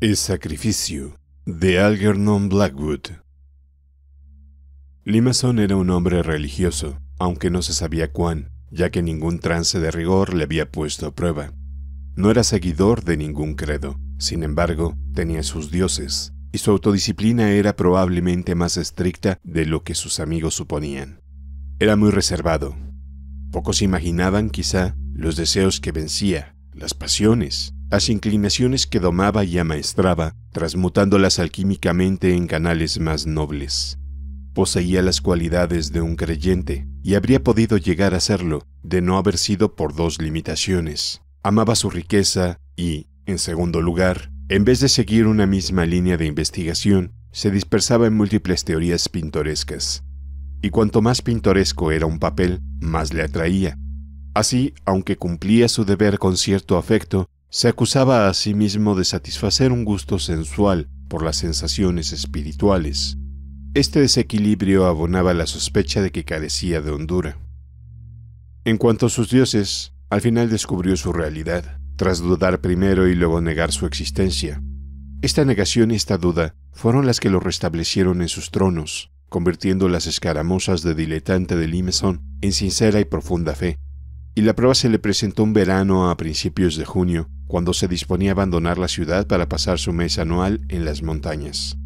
El sacrificio de Algernon Blackwood Limason era un hombre religioso, aunque no se sabía cuán, ya que ningún trance de rigor le había puesto a prueba. No era seguidor de ningún credo, sin embargo, tenía sus dioses, y su autodisciplina era probablemente más estricta de lo que sus amigos suponían. Era muy reservado. Pocos imaginaban, quizá, los deseos que vencía, las pasiones, las inclinaciones que domaba y amaestraba, transmutándolas alquímicamente en canales más nobles. Poseía las cualidades de un creyente, y habría podido llegar a serlo de no haber sido por dos limitaciones. Amaba su riqueza y, en segundo lugar, en vez de seguir una misma línea de investigación, se dispersaba en múltiples teorías pintorescas. Y cuanto más pintoresco era un papel, más le atraía. Así, aunque cumplía su deber con cierto afecto, se acusaba a sí mismo de satisfacer un gusto sensual por las sensaciones espirituales. Este desequilibrio abonaba la sospecha de que carecía de hondura. En cuanto a sus dioses, al final descubrió su realidad, tras dudar primero y luego negar su existencia. Esta negación y esta duda fueron las que lo restablecieron en sus tronos, convirtiendo las escaramuzas de diletante de Limeson en sincera y profunda fe. Y la prueba se le presentó un verano a principios de junio, cuando se disponía a abandonar la ciudad para pasar su mes anual en las montañas.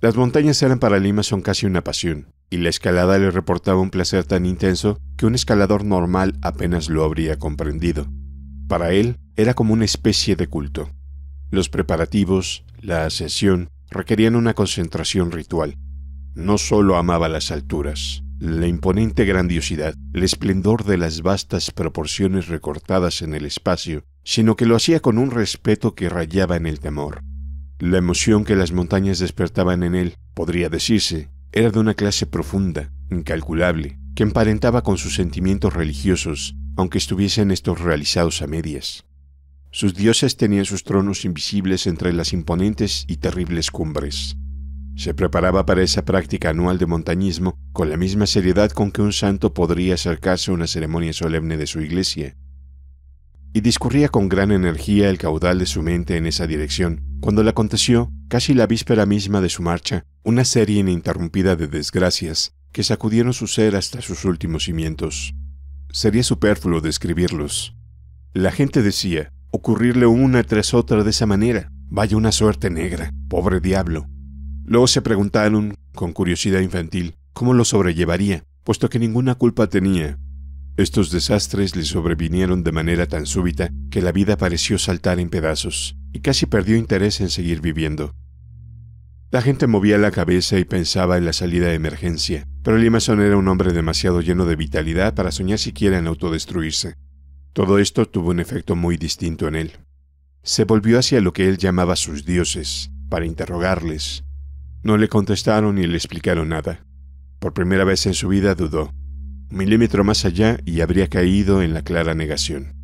Las montañas eran para Lima son casi una pasión, y la escalada le reportaba un placer tan intenso que un escalador normal apenas lo habría comprendido. Para él era como una especie de culto. Los preparativos, la ascensión, requerían una concentración ritual. No solo amaba las alturas, la imponente grandiosidad, el esplendor de las vastas proporciones recortadas en el espacio, sino que lo hacía con un respeto que rayaba en el temor. La emoción que las montañas despertaban en él, podría decirse, era de una clase profunda, incalculable, que emparentaba con sus sentimientos religiosos, aunque estuviesen estos realizados a medias. Sus dioses tenían sus tronos invisibles entre las imponentes y terribles cumbres, se preparaba para esa práctica anual de montañismo con la misma seriedad con que un santo podría acercarse a una ceremonia solemne de su iglesia. Y discurría con gran energía el caudal de su mente en esa dirección, cuando le aconteció, casi la víspera misma de su marcha, una serie ininterrumpida de desgracias que sacudieron su ser hasta sus últimos cimientos. Sería superfluo describirlos. La gente decía, ocurrirle una tras otra de esa manera, vaya una suerte negra, pobre diablo, Luego se preguntaron, con curiosidad infantil, cómo lo sobrellevaría, puesto que ninguna culpa tenía. Estos desastres le sobrevinieron de manera tan súbita que la vida pareció saltar en pedazos, y casi perdió interés en seguir viviendo. La gente movía la cabeza y pensaba en la salida de emergencia, pero Limason era un hombre demasiado lleno de vitalidad para soñar siquiera en autodestruirse. Todo esto tuvo un efecto muy distinto en él. Se volvió hacia lo que él llamaba sus dioses, para interrogarles, no le contestaron ni le explicaron nada. Por primera vez en su vida dudó. Un milímetro más allá y habría caído en la clara negación.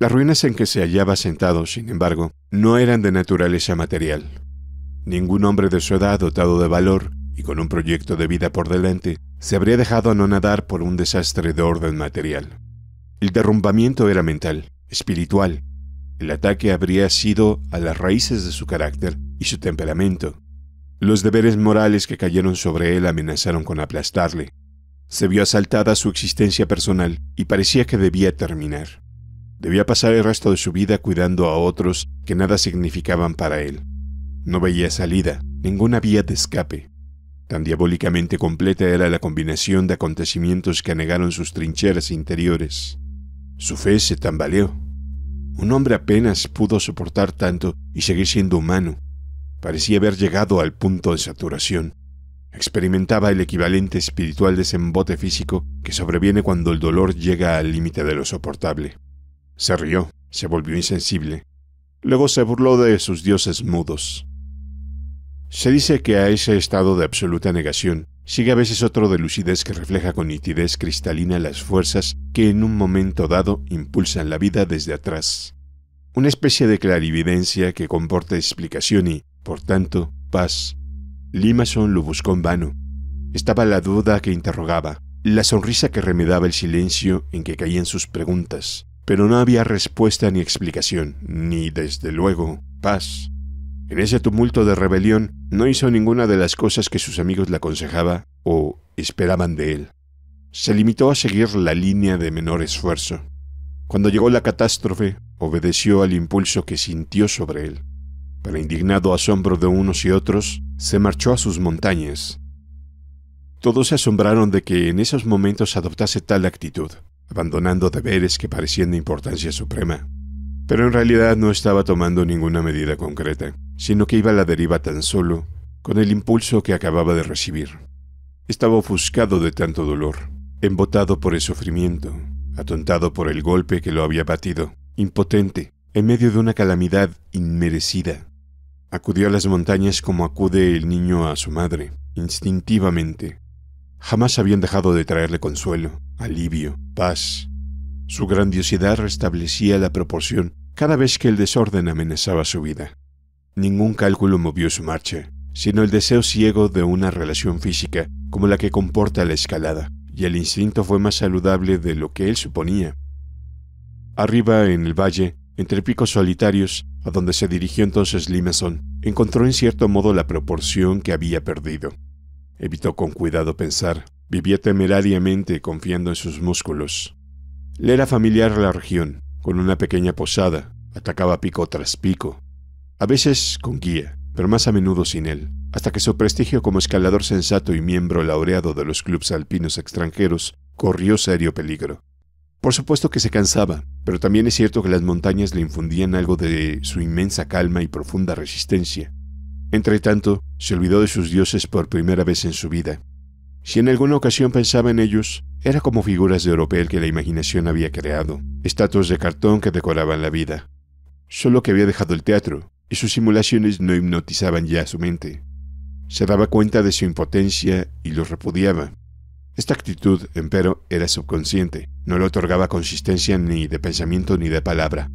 Las ruinas en que se hallaba sentado, sin embargo, no eran de naturaleza material. Ningún hombre de su edad dotado de valor y con un proyecto de vida por delante se habría dejado anonadar por un desastre de orden material. El derrumbamiento era mental, espiritual. El ataque habría sido a las raíces de su carácter y su temperamento, los deberes morales que cayeron sobre él amenazaron con aplastarle. Se vio asaltada su existencia personal y parecía que debía terminar. Debía pasar el resto de su vida cuidando a otros que nada significaban para él. No veía salida, ninguna vía de escape. Tan diabólicamente completa era la combinación de acontecimientos que anegaron sus trincheras interiores. Su fe se tambaleó. Un hombre apenas pudo soportar tanto y seguir siendo humano. Parecía haber llegado al punto de saturación. Experimentaba el equivalente espiritual de físico que sobreviene cuando el dolor llega al límite de lo soportable. Se rió, se volvió insensible. Luego se burló de sus dioses mudos. Se dice que a ese estado de absoluta negación sigue a veces otro de lucidez que refleja con nitidez cristalina las fuerzas que en un momento dado impulsan la vida desde atrás. Una especie de clarividencia que comporta explicación y, por tanto, paz. Limason lo buscó en vano. Estaba la duda que interrogaba, la sonrisa que remedaba el silencio en que caían sus preguntas, pero no había respuesta ni explicación, ni desde luego paz. En ese tumulto de rebelión no hizo ninguna de las cosas que sus amigos le aconsejaba o esperaban de él. Se limitó a seguir la línea de menor esfuerzo. Cuando llegó la catástrofe, obedeció al impulso que sintió sobre él para indignado asombro de unos y otros, se marchó a sus montañas. Todos se asombraron de que en esos momentos adoptase tal actitud, abandonando deberes que parecían de importancia suprema. Pero en realidad no estaba tomando ninguna medida concreta, sino que iba a la deriva tan solo, con el impulso que acababa de recibir. Estaba ofuscado de tanto dolor, embotado por el sufrimiento, atontado por el golpe que lo había batido, impotente, en medio de una calamidad inmerecida. Acudió a las montañas como acude el niño a su madre, instintivamente. Jamás habían dejado de traerle consuelo, alivio, paz. Su grandiosidad restablecía la proporción cada vez que el desorden amenazaba su vida. Ningún cálculo movió su marcha, sino el deseo ciego de una relación física como la que comporta la escalada, y el instinto fue más saludable de lo que él suponía. Arriba en el valle, entre picos solitarios, a donde se dirigió entonces Limason, encontró en cierto modo la proporción que había perdido. Evitó con cuidado pensar, vivía temerariamente confiando en sus músculos. Le era familiar la región, con una pequeña posada, atacaba pico tras pico, a veces con guía, pero más a menudo sin él, hasta que su prestigio como escalador sensato y miembro laureado de los clubes alpinos extranjeros corrió serio peligro. Por supuesto que se cansaba, pero también es cierto que las montañas le infundían algo de su inmensa calma y profunda resistencia. Entre tanto, se olvidó de sus dioses por primera vez en su vida. Si en alguna ocasión pensaba en ellos, era como figuras de oropel que la imaginación había creado, estatuas de cartón que decoraban la vida. Solo que había dejado el teatro, y sus simulaciones no hipnotizaban ya su mente. Se daba cuenta de su impotencia y los repudiaba, esta actitud, empero, era subconsciente, no le otorgaba consistencia ni de pensamiento ni de palabra.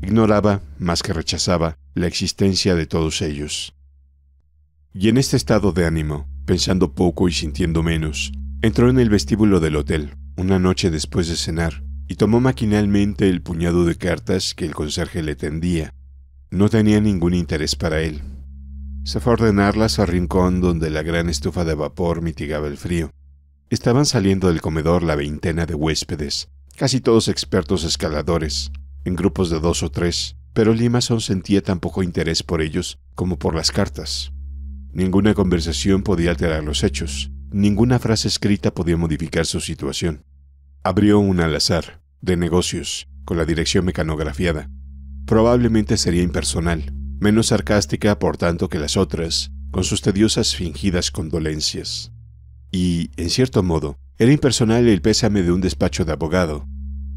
Ignoraba, más que rechazaba, la existencia de todos ellos. Y en este estado de ánimo, pensando poco y sintiendo menos, entró en el vestíbulo del hotel, una noche después de cenar, y tomó maquinalmente el puñado de cartas que el conserje le tendía. No tenía ningún interés para él. Se fue a ordenarlas al rincón donde la gran estufa de vapor mitigaba el frío. Estaban saliendo del comedor la veintena de huéspedes, casi todos expertos escaladores, en grupos de dos o tres, pero Limason sentía tan poco interés por ellos como por las cartas. Ninguna conversación podía alterar los hechos, ninguna frase escrita podía modificar su situación. Abrió un al azar, de negocios, con la dirección mecanografiada. Probablemente sería impersonal, menos sarcástica por tanto que las otras, con sus tediosas fingidas condolencias y, en cierto modo, era impersonal el pésame de un despacho de abogado.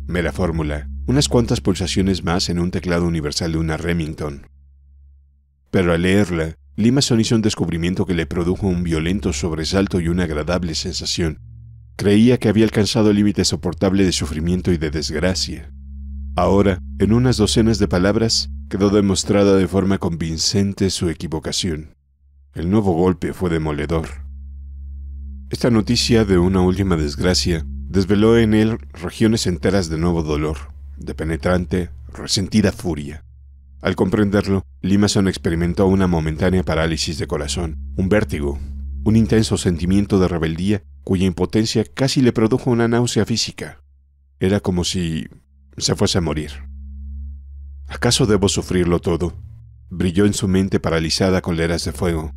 Mera fórmula, unas cuantas pulsaciones más en un teclado universal de una Remington. Pero al leerla, Limason hizo un descubrimiento que le produjo un violento sobresalto y una agradable sensación. Creía que había alcanzado el límite soportable de sufrimiento y de desgracia. Ahora, en unas docenas de palabras, quedó demostrada de forma convincente su equivocación. El nuevo golpe fue demoledor. Esta noticia de una última desgracia desveló en él regiones enteras de nuevo dolor, de penetrante, resentida furia. Al comprenderlo, Limason experimentó una momentánea parálisis de corazón, un vértigo, un intenso sentimiento de rebeldía cuya impotencia casi le produjo una náusea física. Era como si se fuese a morir. ¿Acaso debo sufrirlo todo? Brilló en su mente paralizada con leras de fuego,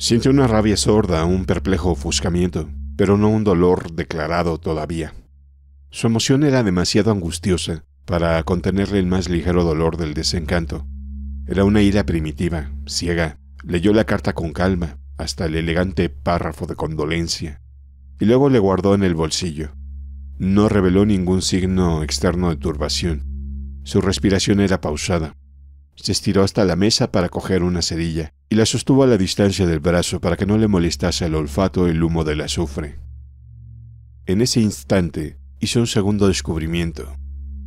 Siente una rabia sorda, un perplejo ofuscamiento, pero no un dolor declarado todavía. Su emoción era demasiado angustiosa para contenerle el más ligero dolor del desencanto. Era una ira primitiva, ciega. Leyó la carta con calma, hasta el elegante párrafo de condolencia, y luego le guardó en el bolsillo. No reveló ningún signo externo de turbación. Su respiración era pausada, se estiró hasta la mesa para coger una cerilla y la sostuvo a la distancia del brazo para que no le molestase el olfato el humo del azufre. En ese instante hizo un segundo descubrimiento.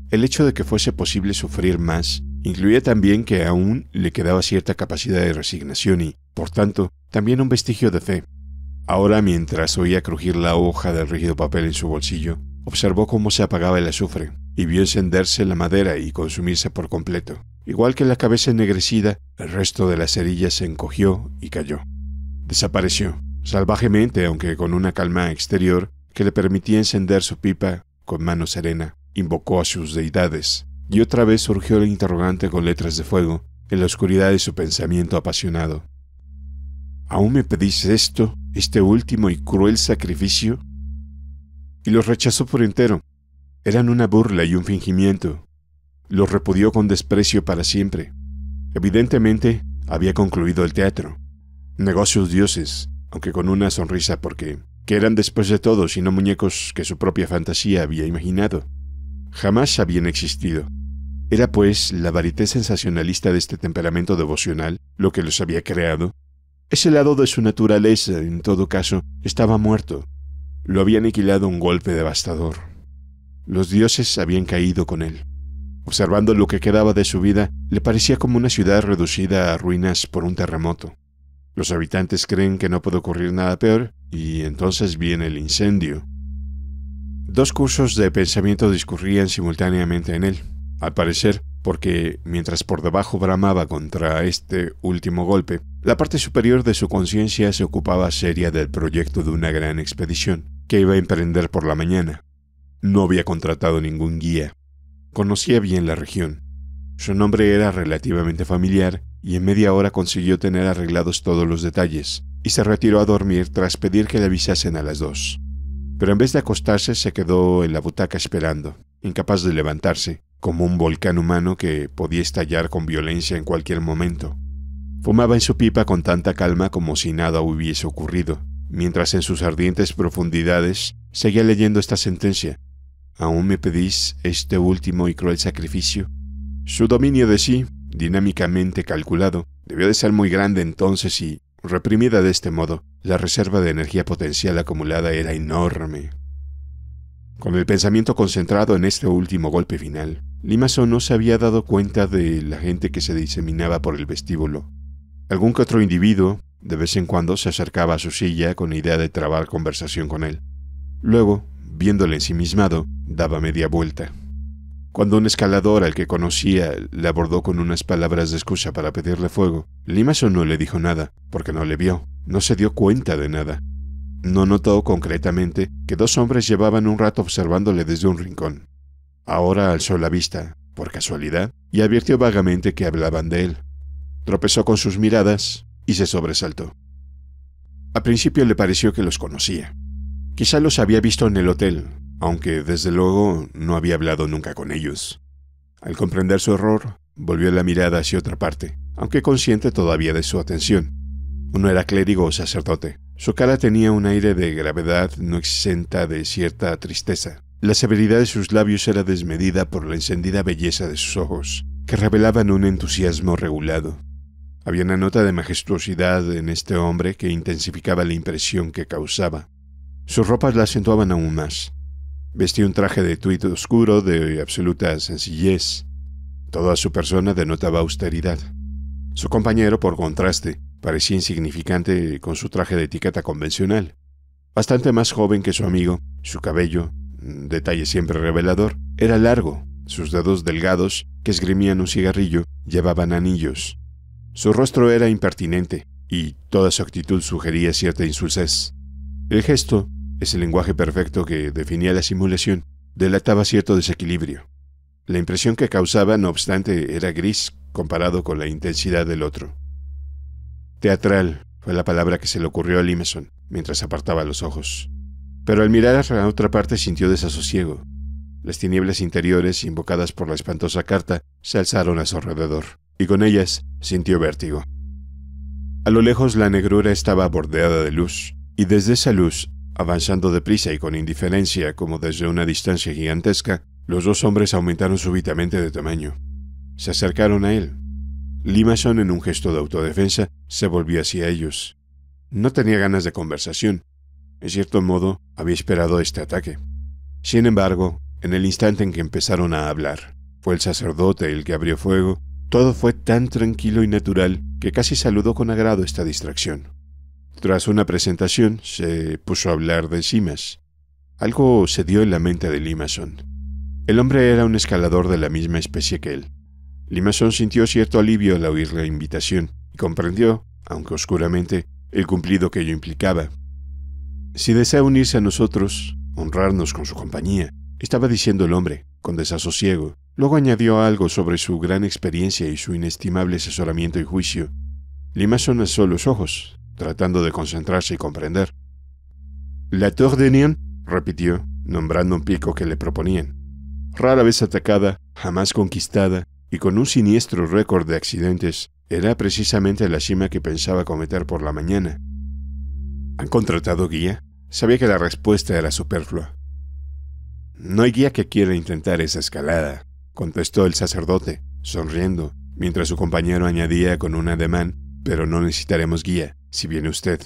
El hecho de que fuese posible sufrir más incluía también que aún le quedaba cierta capacidad de resignación y, por tanto, también un vestigio de fe. Ahora, mientras oía crujir la hoja del rígido papel en su bolsillo, observó cómo se apagaba el azufre y vio encenderse la madera y consumirse por completo. Igual que la cabeza ennegrecida, el resto de la cerilla se encogió y cayó. Desapareció, salvajemente, aunque con una calma exterior que le permitía encender su pipa con mano serena. Invocó a sus deidades, y otra vez surgió el interrogante con letras de fuego en la oscuridad de su pensamiento apasionado. ¿Aún me pedís esto, este último y cruel sacrificio? Y los rechazó por entero. Eran una burla y un fingimiento, los repudió con desprecio para siempre. Evidentemente, había concluido el teatro. sus dioses, aunque con una sonrisa porque, que eran después de todo sino muñecos que su propia fantasía había imaginado? Jamás habían existido. Era pues la varité sensacionalista de este temperamento devocional lo que los había creado. Ese lado de su naturaleza, en todo caso, estaba muerto. Lo había aniquilado un golpe devastador. Los dioses habían caído con él. Observando lo que quedaba de su vida, le parecía como una ciudad reducida a ruinas por un terremoto. Los habitantes creen que no puede ocurrir nada peor y entonces viene el incendio. Dos cursos de pensamiento discurrían simultáneamente en él, al parecer porque mientras por debajo bramaba contra este último golpe, la parte superior de su conciencia se ocupaba seria del proyecto de una gran expedición que iba a emprender por la mañana. No había contratado ningún guía, Conocía bien la región. Su nombre era relativamente familiar y en media hora consiguió tener arreglados todos los detalles, y se retiró a dormir tras pedir que le avisasen a las dos. Pero en vez de acostarse se quedó en la butaca esperando, incapaz de levantarse, como un volcán humano que podía estallar con violencia en cualquier momento. Fumaba en su pipa con tanta calma como si nada hubiese ocurrido, mientras en sus ardientes profundidades seguía leyendo esta sentencia, aún me pedís este último y cruel sacrificio. Su dominio de sí, dinámicamente calculado, debió de ser muy grande entonces y, reprimida de este modo, la reserva de energía potencial acumulada era enorme. Con el pensamiento concentrado en este último golpe final, Limaso no se había dado cuenta de la gente que se diseminaba por el vestíbulo. Algún que otro individuo, de vez en cuando, se acercaba a su silla con la idea de trabar conversación con él. Luego, viéndole ensimismado, daba media vuelta. Cuando un escalador al que conocía le abordó con unas palabras de excusa para pedirle fuego, Limason no le dijo nada, porque no le vio, no se dio cuenta de nada. No notó concretamente que dos hombres llevaban un rato observándole desde un rincón. Ahora alzó la vista, por casualidad, y advirtió vagamente que hablaban de él. Tropezó con sus miradas y se sobresaltó. A principio le pareció que los conocía, Quizá los había visto en el hotel, aunque desde luego no había hablado nunca con ellos. Al comprender su error, volvió la mirada hacia otra parte, aunque consciente todavía de su atención. Uno era clérigo o sacerdote. Su cara tenía un aire de gravedad no exenta de cierta tristeza. La severidad de sus labios era desmedida por la encendida belleza de sus ojos, que revelaban un entusiasmo regulado. Había una nota de majestuosidad en este hombre que intensificaba la impresión que causaba. Sus ropas la acentuaban aún más. Vestía un traje de tuit oscuro de absoluta sencillez. Toda su persona denotaba austeridad. Su compañero, por contraste, parecía insignificante con su traje de etiqueta convencional. Bastante más joven que su amigo, su cabello, mm, detalle siempre revelador, era largo. Sus dedos delgados, que esgrimían un cigarrillo, llevaban anillos. Su rostro era impertinente, y toda su actitud sugería cierta insulsez. El gesto es el lenguaje perfecto que definía la simulación, delataba cierto desequilibrio. La impresión que causaba, no obstante, era gris comparado con la intensidad del otro. Teatral fue la palabra que se le ocurrió a Limeson mientras apartaba los ojos. Pero al mirar a la otra parte sintió desasosiego. Las tinieblas interiores invocadas por la espantosa carta se alzaron a su alrededor, y con ellas sintió vértigo. A lo lejos la negrura estaba bordeada de luz, y desde esa luz, avanzando deprisa y con indiferencia como desde una distancia gigantesca, los dos hombres aumentaron súbitamente de tamaño. Se acercaron a él. Limason, en un gesto de autodefensa, se volvió hacia ellos. No tenía ganas de conversación. En cierto modo, había esperado este ataque. Sin embargo, en el instante en que empezaron a hablar, fue el sacerdote el que abrió fuego, todo fue tan tranquilo y natural que casi saludó con agrado esta distracción. Tras una presentación, se puso a hablar de cimas. Algo se dio en la mente de Limason. El hombre era un escalador de la misma especie que él. Limason sintió cierto alivio al oír la invitación y comprendió, aunque oscuramente, el cumplido que ello implicaba. Si desea unirse a nosotros, honrarnos con su compañía, estaba diciendo el hombre, con desasosiego. Luego añadió algo sobre su gran experiencia y su inestimable asesoramiento y juicio. Limason alzó los ojos, tratando de concentrarse y comprender. La Tour de repitió, nombrando un pico que le proponían. Rara vez atacada, jamás conquistada y con un siniestro récord de accidentes, era precisamente la cima que pensaba cometer por la mañana. ¿Han contratado guía? Sabía que la respuesta era superflua. No hay guía que quiera intentar esa escalada, contestó el sacerdote, sonriendo, mientras su compañero añadía con un ademán, pero no necesitaremos guía si viene usted.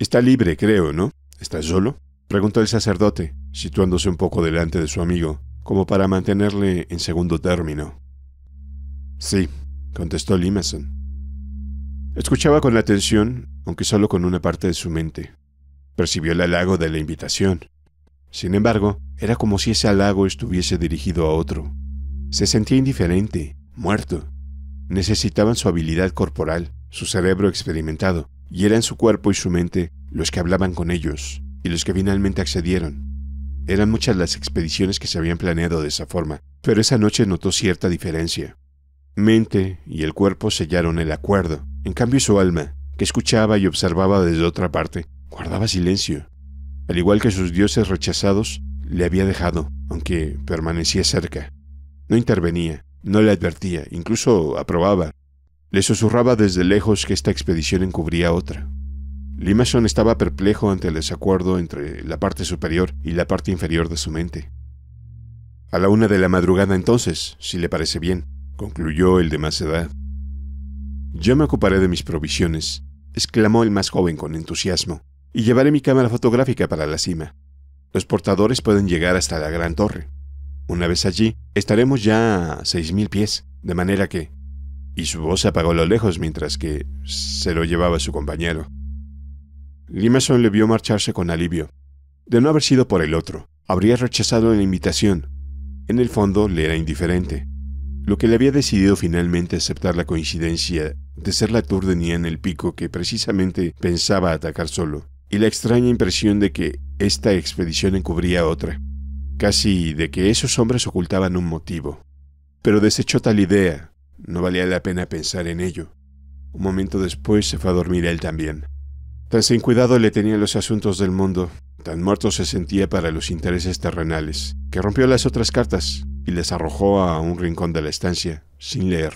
Está libre, creo, ¿no? ¿Está solo? Preguntó el sacerdote, situándose un poco delante de su amigo, como para mantenerle en segundo término. Sí, contestó Limason. Escuchaba con la atención, aunque solo con una parte de su mente. Percibió el halago de la invitación. Sin embargo, era como si ese halago estuviese dirigido a otro. Se sentía indiferente, muerto. Necesitaban su habilidad corporal, su cerebro experimentado, y eran su cuerpo y su mente los que hablaban con ellos y los que finalmente accedieron. Eran muchas las expediciones que se habían planeado de esa forma, pero esa noche notó cierta diferencia. Mente y el cuerpo sellaron el acuerdo, en cambio su alma, que escuchaba y observaba desde otra parte, guardaba silencio. Al igual que sus dioses rechazados, le había dejado, aunque permanecía cerca. No intervenía, no le advertía, incluso aprobaba, le susurraba desde lejos que esta expedición encubría otra. Limason estaba perplejo ante el desacuerdo entre la parte superior y la parte inferior de su mente. A la una de la madrugada entonces, si le parece bien, concluyó el de más edad. Yo me ocuparé de mis provisiones, exclamó el más joven con entusiasmo, y llevaré mi cámara fotográfica para la cima. Los portadores pueden llegar hasta la gran torre. Una vez allí, estaremos ya a seis mil pies, de manera que, y su voz se apagó a lo lejos mientras que se lo llevaba su compañero. Limason le vio marcharse con alivio. De no haber sido por el otro, habría rechazado la invitación. En el fondo le era indiferente. Lo que le había decidido finalmente aceptar la coincidencia de ser la turdenía en el pico que precisamente pensaba atacar solo, y la extraña impresión de que esta expedición encubría otra, casi de que esos hombres ocultaban un motivo. Pero desechó tal idea, no valía la pena pensar en ello. Un momento después se fue a dormir él también. Tan sin cuidado le tenía los asuntos del mundo, tan muerto se sentía para los intereses terrenales, que rompió las otras cartas y les arrojó a un rincón de la estancia, sin leer.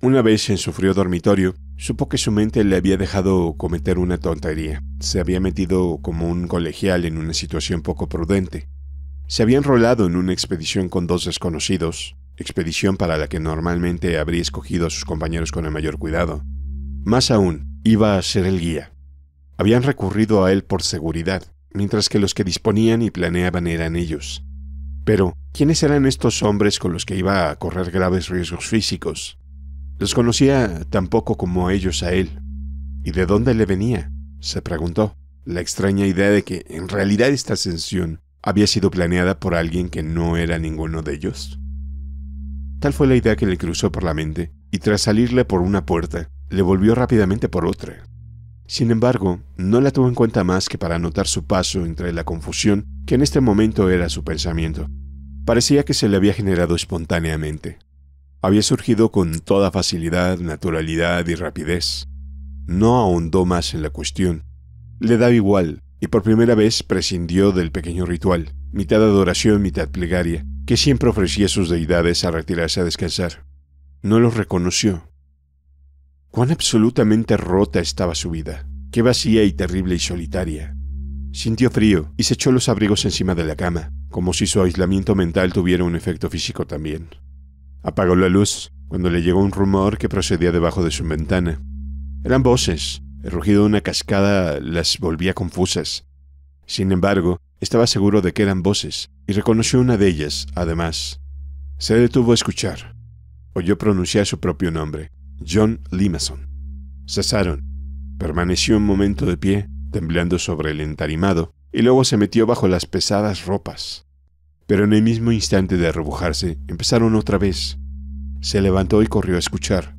Una vez en su frío dormitorio, supo que su mente le había dejado cometer una tontería. Se había metido como un colegial en una situación poco prudente. Se había enrolado en una expedición con dos desconocidos, expedición para la que normalmente habría escogido a sus compañeros con el mayor cuidado. Más aún, iba a ser el guía. Habían recurrido a él por seguridad, mientras que los que disponían y planeaban eran ellos. Pero, ¿quiénes eran estos hombres con los que iba a correr graves riesgos físicos? Los conocía tan poco como ellos a él. ¿Y de dónde le venía? se preguntó. La extraña idea de que en realidad esta ascensión había sido planeada por alguien que no era ninguno de ellos. Tal fue la idea que le cruzó por la mente, y tras salirle por una puerta, le volvió rápidamente por otra. Sin embargo, no la tuvo en cuenta más que para notar su paso entre la confusión que en este momento era su pensamiento. Parecía que se le había generado espontáneamente. Había surgido con toda facilidad, naturalidad y rapidez. No ahondó más en la cuestión. Le daba igual, y por primera vez prescindió del pequeño ritual, mitad adoración, mitad plegaria, que siempre ofrecía sus deidades a retirarse a descansar. No los reconoció. Cuán absolutamente rota estaba su vida, qué vacía y terrible y solitaria. Sintió frío y se echó los abrigos encima de la cama, como si su aislamiento mental tuviera un efecto físico también. Apagó la luz cuando le llegó un rumor que procedía debajo de su ventana. Eran voces, el rugido de una cascada las volvía confusas. Sin embargo, estaba seguro de que eran voces, y reconoció una de ellas, además. Se detuvo a escuchar. Oyó pronunciar su propio nombre, John Limason. Cesaron. Permaneció un momento de pie, temblando sobre el entarimado, y luego se metió bajo las pesadas ropas. Pero en el mismo instante de arrebujarse, empezaron otra vez. Se levantó y corrió a escuchar.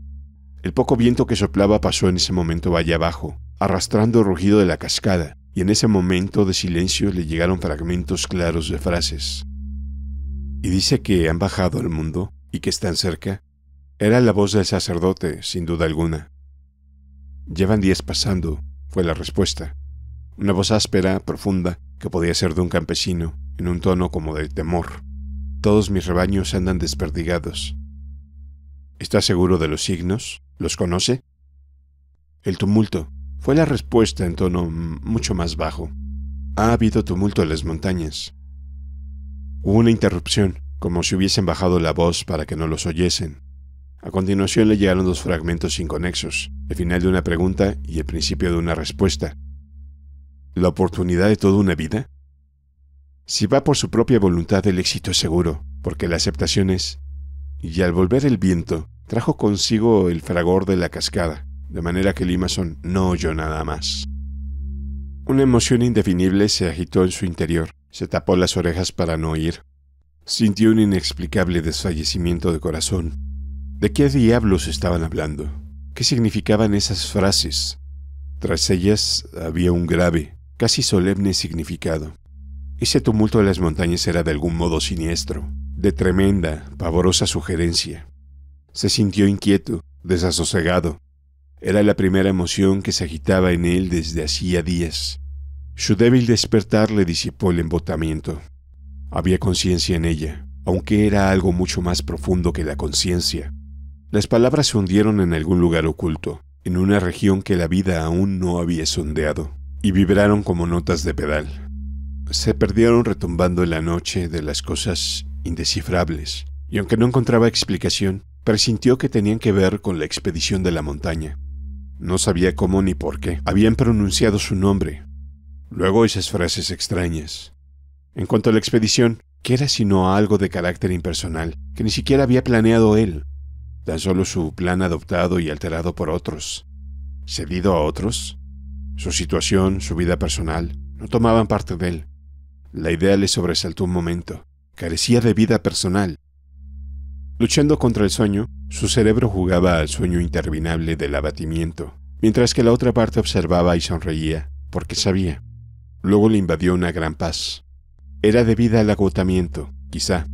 El poco viento que soplaba pasó en ese momento valle abajo, arrastrando el rugido de la cascada, y en ese momento de silencio le llegaron fragmentos claros de frases. Y dice que han bajado al mundo y que están cerca. Era la voz del sacerdote, sin duda alguna. Llevan días pasando, fue la respuesta. Una voz áspera, profunda, que podía ser de un campesino, en un tono como de temor. Todos mis rebaños andan desperdigados. ¿Está seguro de los signos? ¿Los conoce? El tumulto, fue la respuesta en tono mucho más bajo. Ha habido tumulto en las montañas. Hubo una interrupción, como si hubiesen bajado la voz para que no los oyesen. A continuación le llegaron dos fragmentos inconexos, el final de una pregunta y el principio de una respuesta. ¿La oportunidad de toda una vida? Si va por su propia voluntad el éxito es seguro, porque la aceptación es... Y al volver el viento, trajo consigo el fragor de la cascada, de manera que Limason no oyó nada más. Una emoción indefinible se agitó en su interior. Se tapó las orejas para no oír. Sintió un inexplicable desfallecimiento de corazón. ¿De qué diablos estaban hablando? ¿Qué significaban esas frases? Tras ellas había un grave, casi solemne significado. Ese tumulto de las montañas era de algún modo siniestro, de tremenda, pavorosa sugerencia. Se sintió inquieto, desasosegado, era la primera emoción que se agitaba en él desde hacía días. Su débil despertar le disipó el embotamiento. Había conciencia en ella, aunque era algo mucho más profundo que la conciencia. Las palabras se hundieron en algún lugar oculto, en una región que la vida aún no había sondeado, y vibraron como notas de pedal. Se perdieron retumbando en la noche de las cosas indescifrables, y aunque no encontraba explicación, presintió que tenían que ver con la expedición de la montaña, no sabía cómo ni por qué. Habían pronunciado su nombre. Luego esas frases extrañas. En cuanto a la expedición, ¿qué era sino algo de carácter impersonal que ni siquiera había planeado él? Tan solo su plan adoptado y alterado por otros. ¿Cedido a otros? Su situación, su vida personal, no tomaban parte de él. La idea le sobresaltó un momento. Carecía de vida personal. Luchando contra el sueño, su cerebro jugaba al sueño interminable del abatimiento, mientras que la otra parte observaba y sonreía, porque sabía. Luego le invadió una gran paz. Era debida al agotamiento, quizá.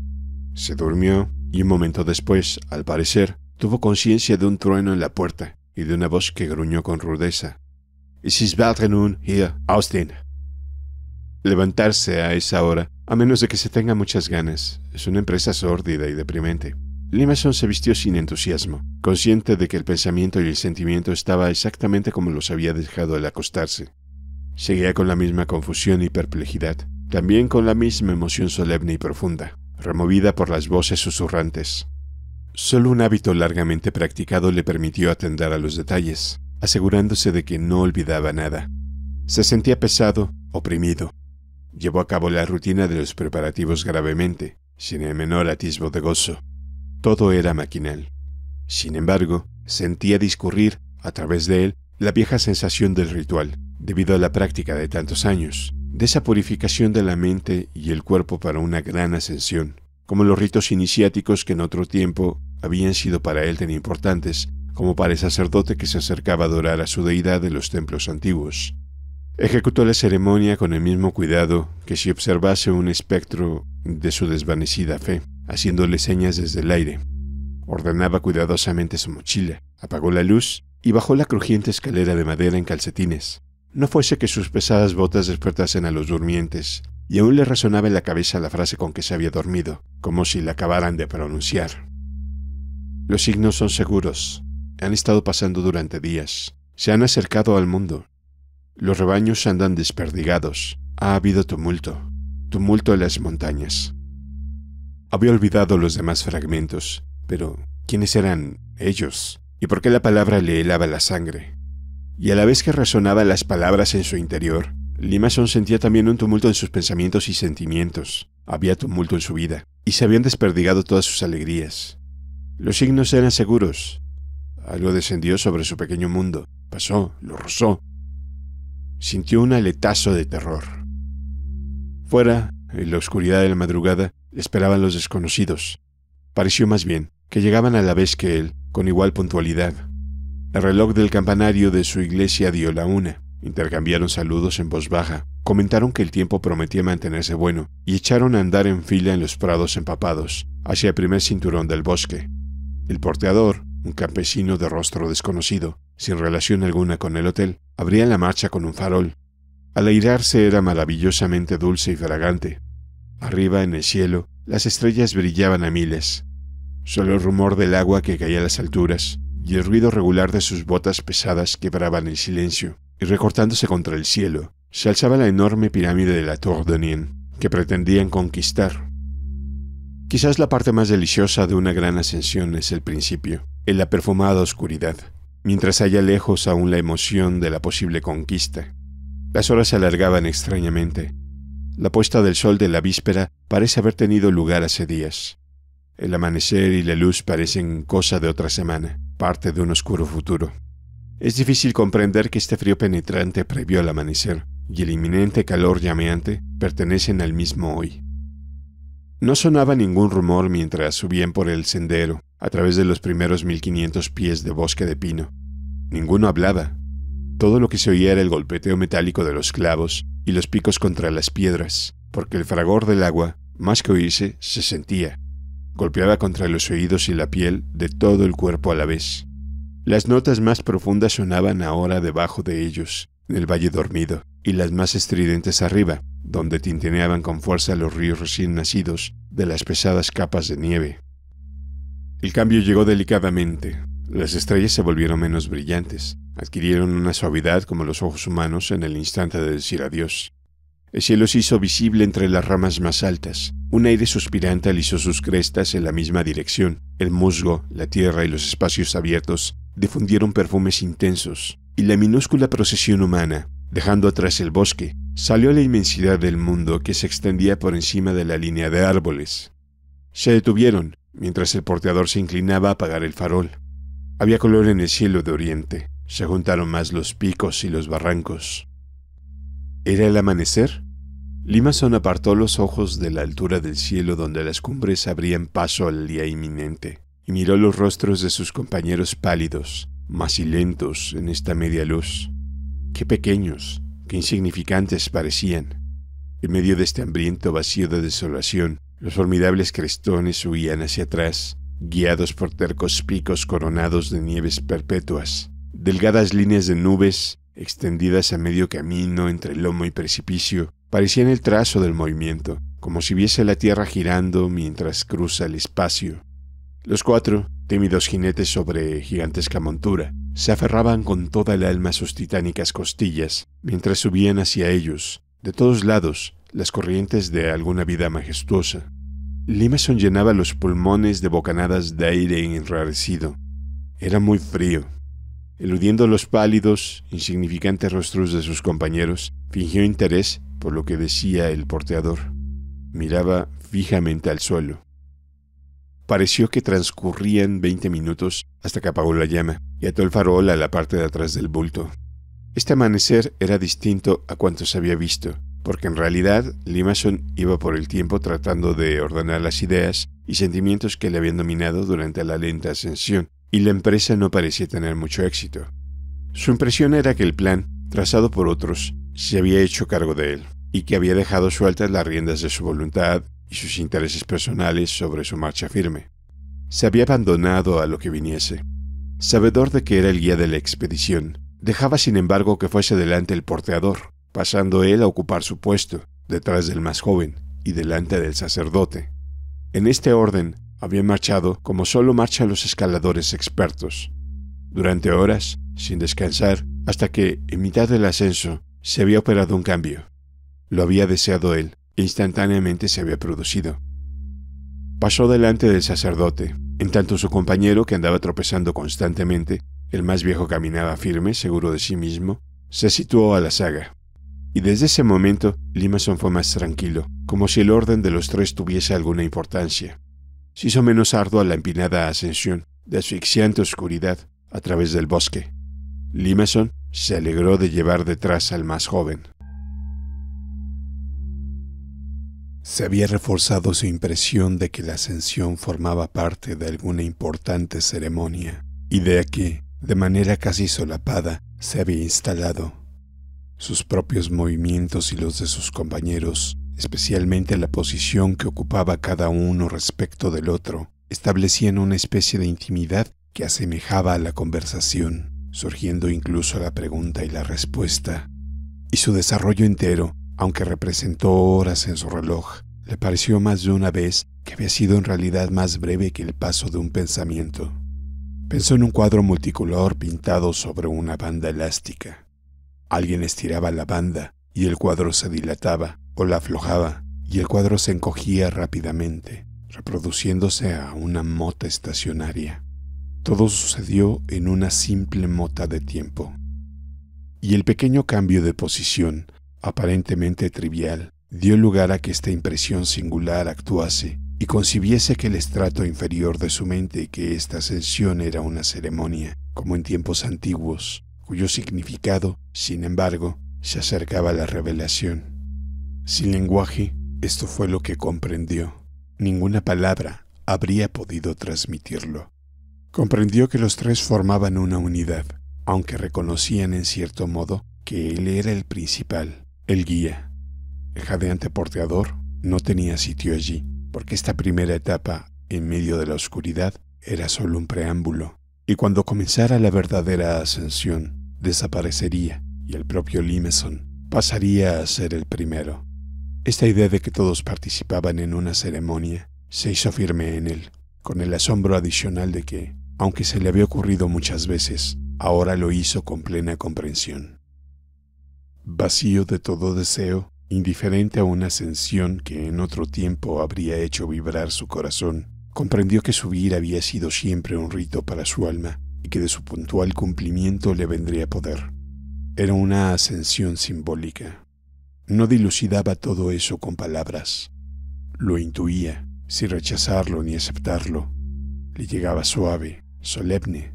Se durmió y un momento después, al parecer, tuvo conciencia de un trueno en la puerta y de una voz que gruñó con rudeza. Es ist Austin. Levantarse a esa hora, a menos de que se tenga muchas ganas, es una empresa sórdida y deprimente. Limason se vistió sin entusiasmo, consciente de que el pensamiento y el sentimiento estaba exactamente como los había dejado al acostarse. Seguía con la misma confusión y perplejidad, también con la misma emoción solemne y profunda, removida por las voces susurrantes. Solo un hábito largamente practicado le permitió atender a los detalles, asegurándose de que no olvidaba nada. Se sentía pesado, oprimido. Llevó a cabo la rutina de los preparativos gravemente, sin el menor atisbo de gozo. Todo era maquinal. Sin embargo, sentía discurrir, a través de él, la vieja sensación del ritual, debido a la práctica de tantos años, de esa purificación de la mente y el cuerpo para una gran ascensión, como los ritos iniciáticos que en otro tiempo habían sido para él tan importantes como para el sacerdote que se acercaba a adorar a su deidad de los templos antiguos. Ejecutó la ceremonia con el mismo cuidado que si observase un espectro de su desvanecida fe haciéndole señas desde el aire. Ordenaba cuidadosamente su mochila, apagó la luz y bajó la crujiente escalera de madera en calcetines. No fuese que sus pesadas botas despertasen a los durmientes, y aún le resonaba en la cabeza la frase con que se había dormido, como si la acabaran de pronunciar. Los signos son seguros. Han estado pasando durante días. Se han acercado al mundo. Los rebaños andan desperdigados. Ha habido tumulto. Tumulto en las montañas. Había olvidado los demás fragmentos, pero ¿quiénes eran ellos? ¿Y por qué la palabra le helaba la sangre? Y a la vez que resonaban las palabras en su interior, Limason sentía también un tumulto en sus pensamientos y sentimientos. Había tumulto en su vida, y se habían desperdigado todas sus alegrías. Los signos eran seguros. Algo descendió sobre su pequeño mundo, pasó, lo rozó. Sintió un aletazo de terror. Fuera, en la oscuridad de la madrugada, esperaban los desconocidos. Pareció más bien que llegaban a la vez que él, con igual puntualidad. El reloj del campanario de su iglesia dio la una. Intercambiaron saludos en voz baja, comentaron que el tiempo prometía mantenerse bueno y echaron a andar en fila en los prados empapados, hacia el primer cinturón del bosque. El porteador, un campesino de rostro desconocido, sin relación alguna con el hotel, abría la marcha con un farol. Al airarse era maravillosamente dulce y fragante, Arriba en el cielo, las estrellas brillaban a miles. Solo el rumor del agua que caía a las alturas y el ruido regular de sus botas pesadas quebraban el silencio, y recortándose contra el cielo, se alzaba la enorme pirámide de la Tour de Nien, que pretendían conquistar. Quizás la parte más deliciosa de una gran ascensión es el principio, en la perfumada oscuridad, mientras haya lejos aún la emoción de la posible conquista. Las horas se alargaban extrañamente, la puesta del sol de la víspera parece haber tenido lugar hace días. El amanecer y la luz parecen cosa de otra semana, parte de un oscuro futuro. Es difícil comprender que este frío penetrante previo al amanecer y el inminente calor llameante pertenecen al mismo hoy. No sonaba ningún rumor mientras subían por el sendero, a través de los primeros 1500 pies de bosque de pino. Ninguno hablaba. Todo lo que se oía era el golpeteo metálico de los clavos y los picos contra las piedras, porque el fragor del agua, más que oírse, se sentía. Golpeaba contra los oídos y la piel de todo el cuerpo a la vez. Las notas más profundas sonaban ahora debajo de ellos, en el valle dormido, y las más estridentes arriba, donde tintineaban con fuerza los ríos recién nacidos de las pesadas capas de nieve. El cambio llegó delicadamente. Las estrellas se volvieron menos brillantes, adquirieron una suavidad como los ojos humanos en el instante de decir adiós. El cielo se hizo visible entre las ramas más altas. Un aire suspirante alisó sus crestas en la misma dirección. El musgo, la tierra y los espacios abiertos difundieron perfumes intensos. Y la minúscula procesión humana, dejando atrás el bosque, salió a la inmensidad del mundo que se extendía por encima de la línea de árboles. Se detuvieron mientras el porteador se inclinaba a apagar el farol. Había color en el cielo de oriente. Se juntaron más los picos y los barrancos. Era el amanecer. Limason apartó los ojos de la altura del cielo donde las cumbres abrían paso al día inminente y miró los rostros de sus compañeros pálidos, macilentos en esta media luz. Qué pequeños, qué insignificantes parecían. En medio de este hambriento vacío de desolación, los formidables crestones huían hacia atrás, guiados por tercos picos coronados de nieves perpetuas, Delgadas líneas de nubes, extendidas a medio camino entre lomo y precipicio, parecían el trazo del movimiento, como si viese la tierra girando mientras cruza el espacio. Los cuatro, tímidos jinetes sobre gigantesca montura, se aferraban con toda el alma a sus titánicas costillas, mientras subían hacia ellos, de todos lados, las corrientes de alguna vida majestuosa. Limason llenaba los pulmones de bocanadas de aire enrarecido. Era muy frío, Eludiendo los pálidos, insignificantes rostros de sus compañeros, fingió interés por lo que decía el porteador. Miraba fijamente al suelo. Pareció que transcurrían 20 minutos hasta que apagó la llama y ató el farol a la parte de atrás del bulto. Este amanecer era distinto a cuantos había visto, porque en realidad Limason iba por el tiempo tratando de ordenar las ideas y sentimientos que le habían dominado durante la lenta ascensión, y la empresa no parecía tener mucho éxito. Su impresión era que el plan, trazado por otros, se había hecho cargo de él y que había dejado sueltas las riendas de su voluntad y sus intereses personales sobre su marcha firme. Se había abandonado a lo que viniese. Sabedor de que era el guía de la expedición, dejaba sin embargo que fuese delante el porteador, pasando él a ocupar su puesto, detrás del más joven y delante del sacerdote. En este orden, había marchado como solo marchan los escaladores expertos, durante horas, sin descansar, hasta que, en mitad del ascenso, se había operado un cambio. Lo había deseado él, e instantáneamente se había producido. Pasó delante del sacerdote, en tanto su compañero, que andaba tropezando constantemente, el más viejo caminaba firme, seguro de sí mismo, se situó a la saga. Y desde ese momento, Limason fue más tranquilo, como si el orden de los tres tuviese alguna importancia se hizo menos ardua la empinada ascensión de asfixiante oscuridad a través del bosque. Limason se alegró de llevar detrás al más joven. Se había reforzado su impresión de que la ascensión formaba parte de alguna importante ceremonia y de que, de manera casi solapada, se había instalado. Sus propios movimientos y los de sus compañeros especialmente la posición que ocupaba cada uno respecto del otro, establecían una especie de intimidad que asemejaba a la conversación, surgiendo incluso la pregunta y la respuesta. Y su desarrollo entero, aunque representó horas en su reloj, le pareció más de una vez que había sido en realidad más breve que el paso de un pensamiento. Pensó en un cuadro multicolor pintado sobre una banda elástica. Alguien estiraba la banda y el cuadro se dilataba, o la aflojaba y el cuadro se encogía rápidamente, reproduciéndose a una mota estacionaria. Todo sucedió en una simple mota de tiempo. Y el pequeño cambio de posición, aparentemente trivial, dio lugar a que esta impresión singular actuase y concibiese que el estrato inferior de su mente que esta ascensión era una ceremonia, como en tiempos antiguos, cuyo significado, sin embargo, se acercaba a la revelación. Sin lenguaje, esto fue lo que comprendió. Ninguna palabra habría podido transmitirlo. Comprendió que los tres formaban una unidad, aunque reconocían en cierto modo que él era el principal, el guía. El jadeante porteador no tenía sitio allí, porque esta primera etapa, en medio de la oscuridad, era solo un preámbulo, y cuando comenzara la verdadera ascensión, desaparecería, y el propio Limeson pasaría a ser el primero. Esta idea de que todos participaban en una ceremonia se hizo firme en él, con el asombro adicional de que, aunque se le había ocurrido muchas veces, ahora lo hizo con plena comprensión. Vacío de todo deseo, indiferente a una ascensión que en otro tiempo habría hecho vibrar su corazón, comprendió que subir había sido siempre un rito para su alma y que de su puntual cumplimiento le vendría poder. Era una ascensión simbólica, no dilucidaba todo eso con palabras. Lo intuía, sin rechazarlo ni aceptarlo. Le llegaba suave, solemne.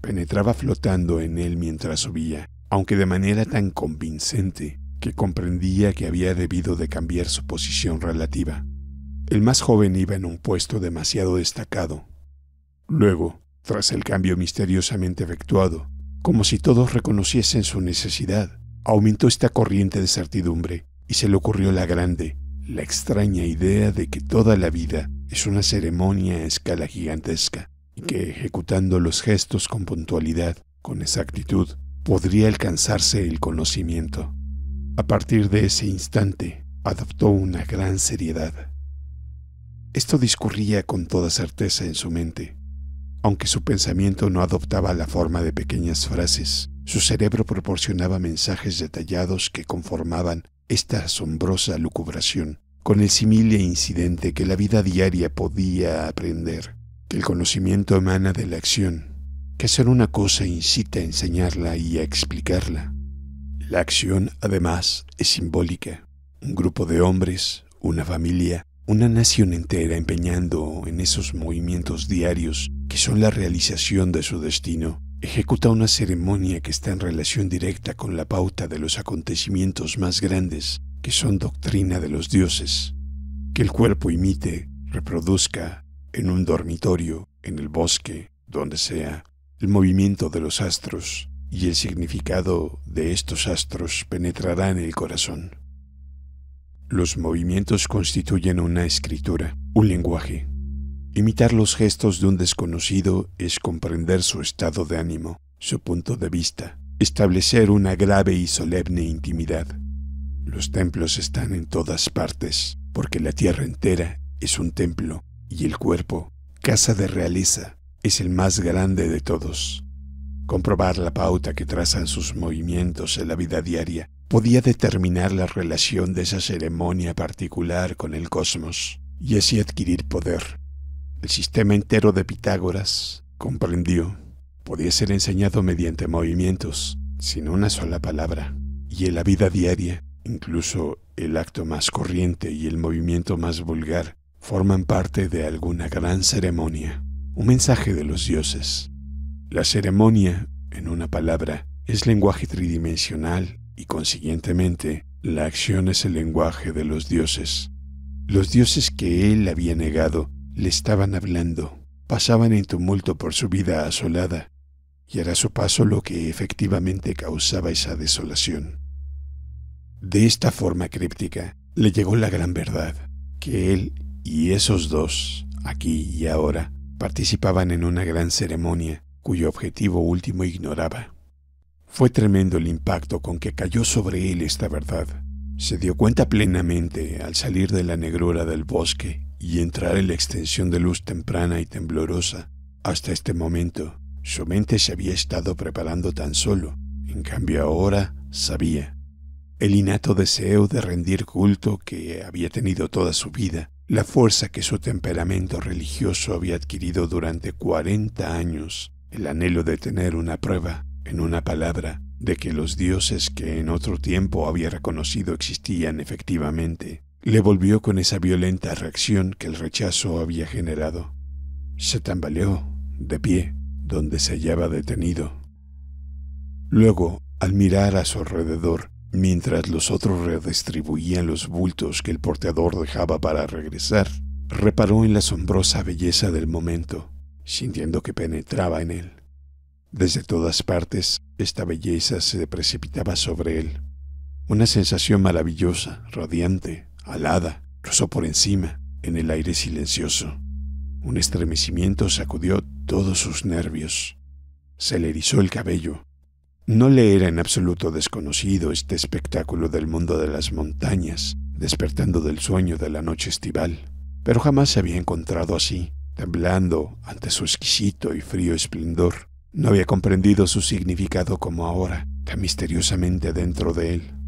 Penetraba flotando en él mientras subía, aunque de manera tan convincente que comprendía que había debido de cambiar su posición relativa. El más joven iba en un puesto demasiado destacado. Luego, tras el cambio misteriosamente efectuado, como si todos reconociesen su necesidad, Aumentó esta corriente de certidumbre y se le ocurrió la grande, la extraña idea de que toda la vida es una ceremonia a escala gigantesca y que ejecutando los gestos con puntualidad, con exactitud, podría alcanzarse el conocimiento. A partir de ese instante, adoptó una gran seriedad. Esto discurría con toda certeza en su mente, aunque su pensamiento no adoptaba la forma de pequeñas frases, su cerebro proporcionaba mensajes detallados que conformaban esta asombrosa lucubración, con el simile incidente que la vida diaria podía aprender, que el conocimiento emana de la acción, que hacer una cosa incita a enseñarla y a explicarla. La acción, además, es simbólica. Un grupo de hombres, una familia, una nación entera empeñando en esos movimientos diarios que son la realización de su destino. Ejecuta una ceremonia que está en relación directa con la pauta de los acontecimientos más grandes, que son doctrina de los dioses, que el cuerpo imite, reproduzca, en un dormitorio, en el bosque, donde sea, el movimiento de los astros, y el significado de estos astros penetrará en el corazón. Los movimientos constituyen una escritura, un lenguaje, Imitar los gestos de un desconocido es comprender su estado de ánimo, su punto de vista, establecer una grave y solemne intimidad. Los templos están en todas partes, porque la tierra entera es un templo y el cuerpo, casa de realeza, es el más grande de todos. Comprobar la pauta que trazan sus movimientos en la vida diaria podía determinar la relación de esa ceremonia particular con el cosmos y así adquirir poder el sistema entero de Pitágoras, comprendió, podía ser enseñado mediante movimientos, sin una sola palabra, y en la vida diaria, incluso el acto más corriente y el movimiento más vulgar forman parte de alguna gran ceremonia, un mensaje de los dioses. La ceremonia, en una palabra, es lenguaje tridimensional y consiguientemente la acción es el lenguaje de los dioses. Los dioses que él había negado le estaban hablando. Pasaban en tumulto por su vida asolada, y era su paso lo que efectivamente causaba esa desolación. De esta forma críptica le llegó la gran verdad, que él y esos dos, aquí y ahora, participaban en una gran ceremonia cuyo objetivo último ignoraba. Fue tremendo el impacto con que cayó sobre él esta verdad. Se dio cuenta plenamente al salir de la negrura del bosque y entrar en la extensión de luz temprana y temblorosa. Hasta este momento, su mente se había estado preparando tan solo, en cambio ahora sabía. El innato deseo de rendir culto que había tenido toda su vida, la fuerza que su temperamento religioso había adquirido durante cuarenta años, el anhelo de tener una prueba, en una palabra, de que los dioses que en otro tiempo había reconocido existían efectivamente le volvió con esa violenta reacción que el rechazo había generado. Se tambaleó, de pie, donde se hallaba detenido. Luego, al mirar a su alrededor, mientras los otros redistribuían los bultos que el porteador dejaba para regresar, reparó en la asombrosa belleza del momento, sintiendo que penetraba en él. Desde todas partes, esta belleza se precipitaba sobre él. Una sensación maravillosa, radiante, alada, cruzó por encima, en el aire silencioso. Un estremecimiento sacudió todos sus nervios. Se le erizó el cabello. No le era en absoluto desconocido este espectáculo del mundo de las montañas, despertando del sueño de la noche estival, pero jamás se había encontrado así, temblando ante su exquisito y frío esplendor. No había comprendido su significado como ahora, tan misteriosamente dentro de él.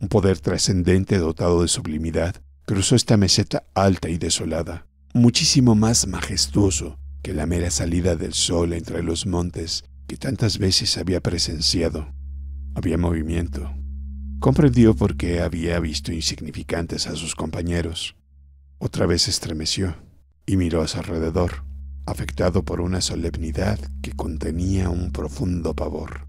Un poder trascendente dotado de sublimidad cruzó esta meseta alta y desolada, muchísimo más majestuoso que la mera salida del sol entre los montes que tantas veces había presenciado. Había movimiento. Comprendió por qué había visto insignificantes a sus compañeros. Otra vez estremeció y miró a su alrededor, afectado por una solemnidad que contenía un profundo pavor.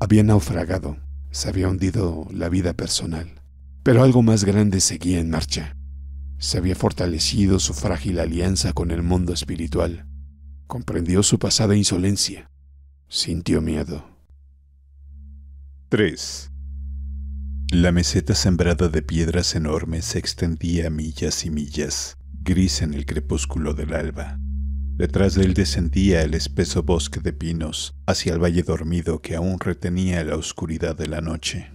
Había naufragado se había hundido la vida personal. Pero algo más grande seguía en marcha. Se había fortalecido su frágil alianza con el mundo espiritual. Comprendió su pasada insolencia. Sintió miedo. 3. La meseta sembrada de piedras enormes se extendía millas y millas, gris en el crepúsculo del alba. Detrás de él descendía el espeso bosque de pinos hacia el valle dormido que aún retenía la oscuridad de la noche.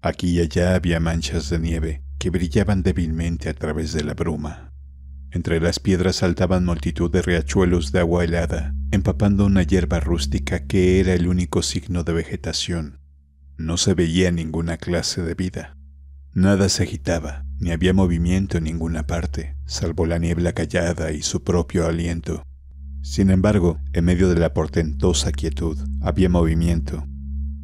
Aquí y allá había manchas de nieve que brillaban débilmente a través de la bruma. Entre las piedras saltaban multitud de riachuelos de agua helada, empapando una hierba rústica que era el único signo de vegetación. No se veía ninguna clase de vida. Nada se agitaba, ni había movimiento en ninguna parte, salvo la niebla callada y su propio aliento. Sin embargo, en medio de la portentosa quietud, había movimiento.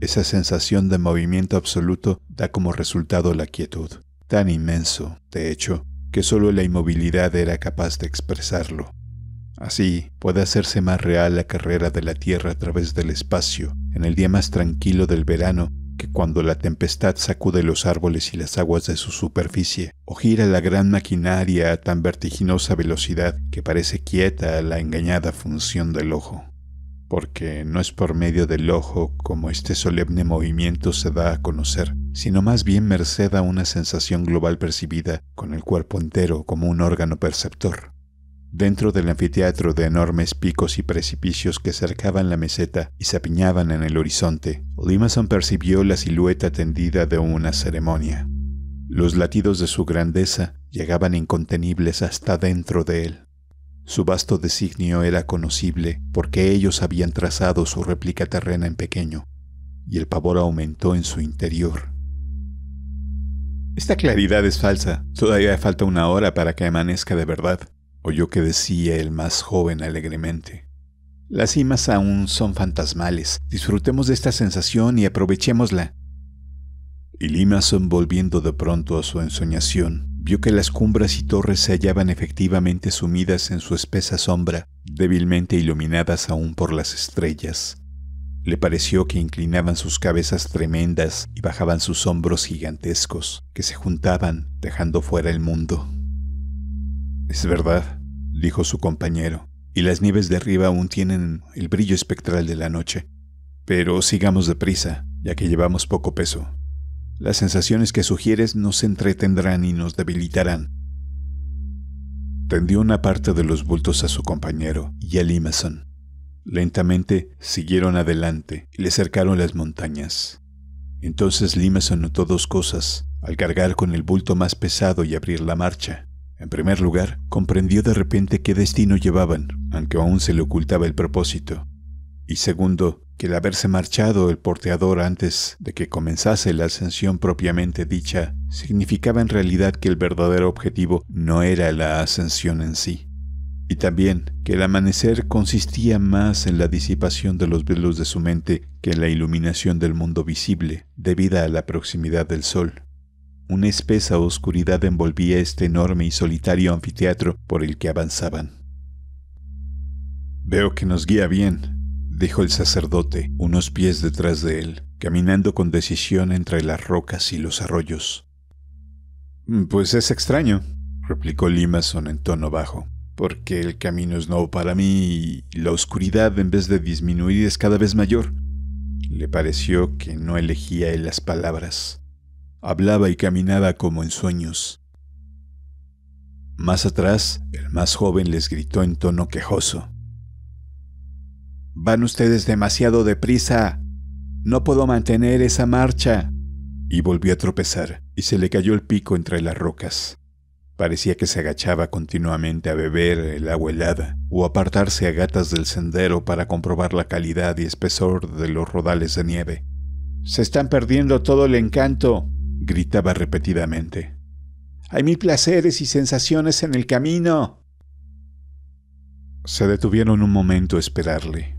Esa sensación de movimiento absoluto da como resultado la quietud, tan inmenso, de hecho, que solo la inmovilidad era capaz de expresarlo. Así puede hacerse más real la carrera de la Tierra a través del espacio, en el día más tranquilo del verano cuando la tempestad sacude los árboles y las aguas de su superficie, o gira la gran maquinaria a tan vertiginosa velocidad que parece quieta la engañada función del ojo. Porque no es por medio del ojo como este solemne movimiento se da a conocer, sino más bien merced a una sensación global percibida con el cuerpo entero como un órgano perceptor. Dentro del anfiteatro de enormes picos y precipicios que cercaban la meseta y se apiñaban en el horizonte, Limason percibió la silueta tendida de una ceremonia. Los latidos de su grandeza llegaban incontenibles hasta dentro de él. Su vasto designio era conocible porque ellos habían trazado su réplica terrena en pequeño, y el pavor aumentó en su interior. Esta claridad es falsa. Todavía falta una hora para que amanezca de verdad oyó que decía el más joven alegremente. Las cimas aún son fantasmales, disfrutemos de esta sensación y aprovechémosla. Y Limason, volviendo de pronto a su ensoñación, vio que las cumbres y torres se hallaban efectivamente sumidas en su espesa sombra, débilmente iluminadas aún por las estrellas. Le pareció que inclinaban sus cabezas tremendas y bajaban sus hombros gigantescos, que se juntaban, dejando fuera el mundo. Es verdad, dijo su compañero, y las nieves de arriba aún tienen el brillo espectral de la noche. Pero sigamos deprisa, ya que llevamos poco peso. Las sensaciones que sugieres nos entretendrán y nos debilitarán. Tendió una parte de los bultos a su compañero y a Limason. Lentamente siguieron adelante y le cercaron las montañas. Entonces Limason notó dos cosas al cargar con el bulto más pesado y abrir la marcha. En primer lugar, comprendió de repente qué destino llevaban, aunque aún se le ocultaba el propósito. Y segundo, que el haberse marchado el porteador antes de que comenzase la ascensión propiamente dicha, significaba en realidad que el verdadero objetivo no era la ascensión en sí, y también que el amanecer consistía más en la disipación de los velos de su mente que en la iluminación del mundo visible, debida a la proximidad del sol. Una espesa oscuridad envolvía este enorme y solitario anfiteatro por el que avanzaban. Veo que nos guía bien, dijo el sacerdote, unos pies detrás de él, caminando con decisión entre las rocas y los arroyos. Pues es extraño, replicó Limason en tono bajo, porque el camino es nuevo para mí y la oscuridad en vez de disminuir es cada vez mayor. Le pareció que no elegía él las palabras hablaba y caminaba como en sueños. Más atrás, el más joven les gritó en tono quejoso. Van ustedes demasiado deprisa. No puedo mantener esa marcha. Y volvió a tropezar, y se le cayó el pico entre las rocas. Parecía que se agachaba continuamente a beber el agua helada o apartarse a gatas del sendero para comprobar la calidad y espesor de los rodales de nieve. Se están perdiendo todo el encanto, gritaba repetidamente. Hay mil placeres y sensaciones en el camino. Se detuvieron un momento a esperarle.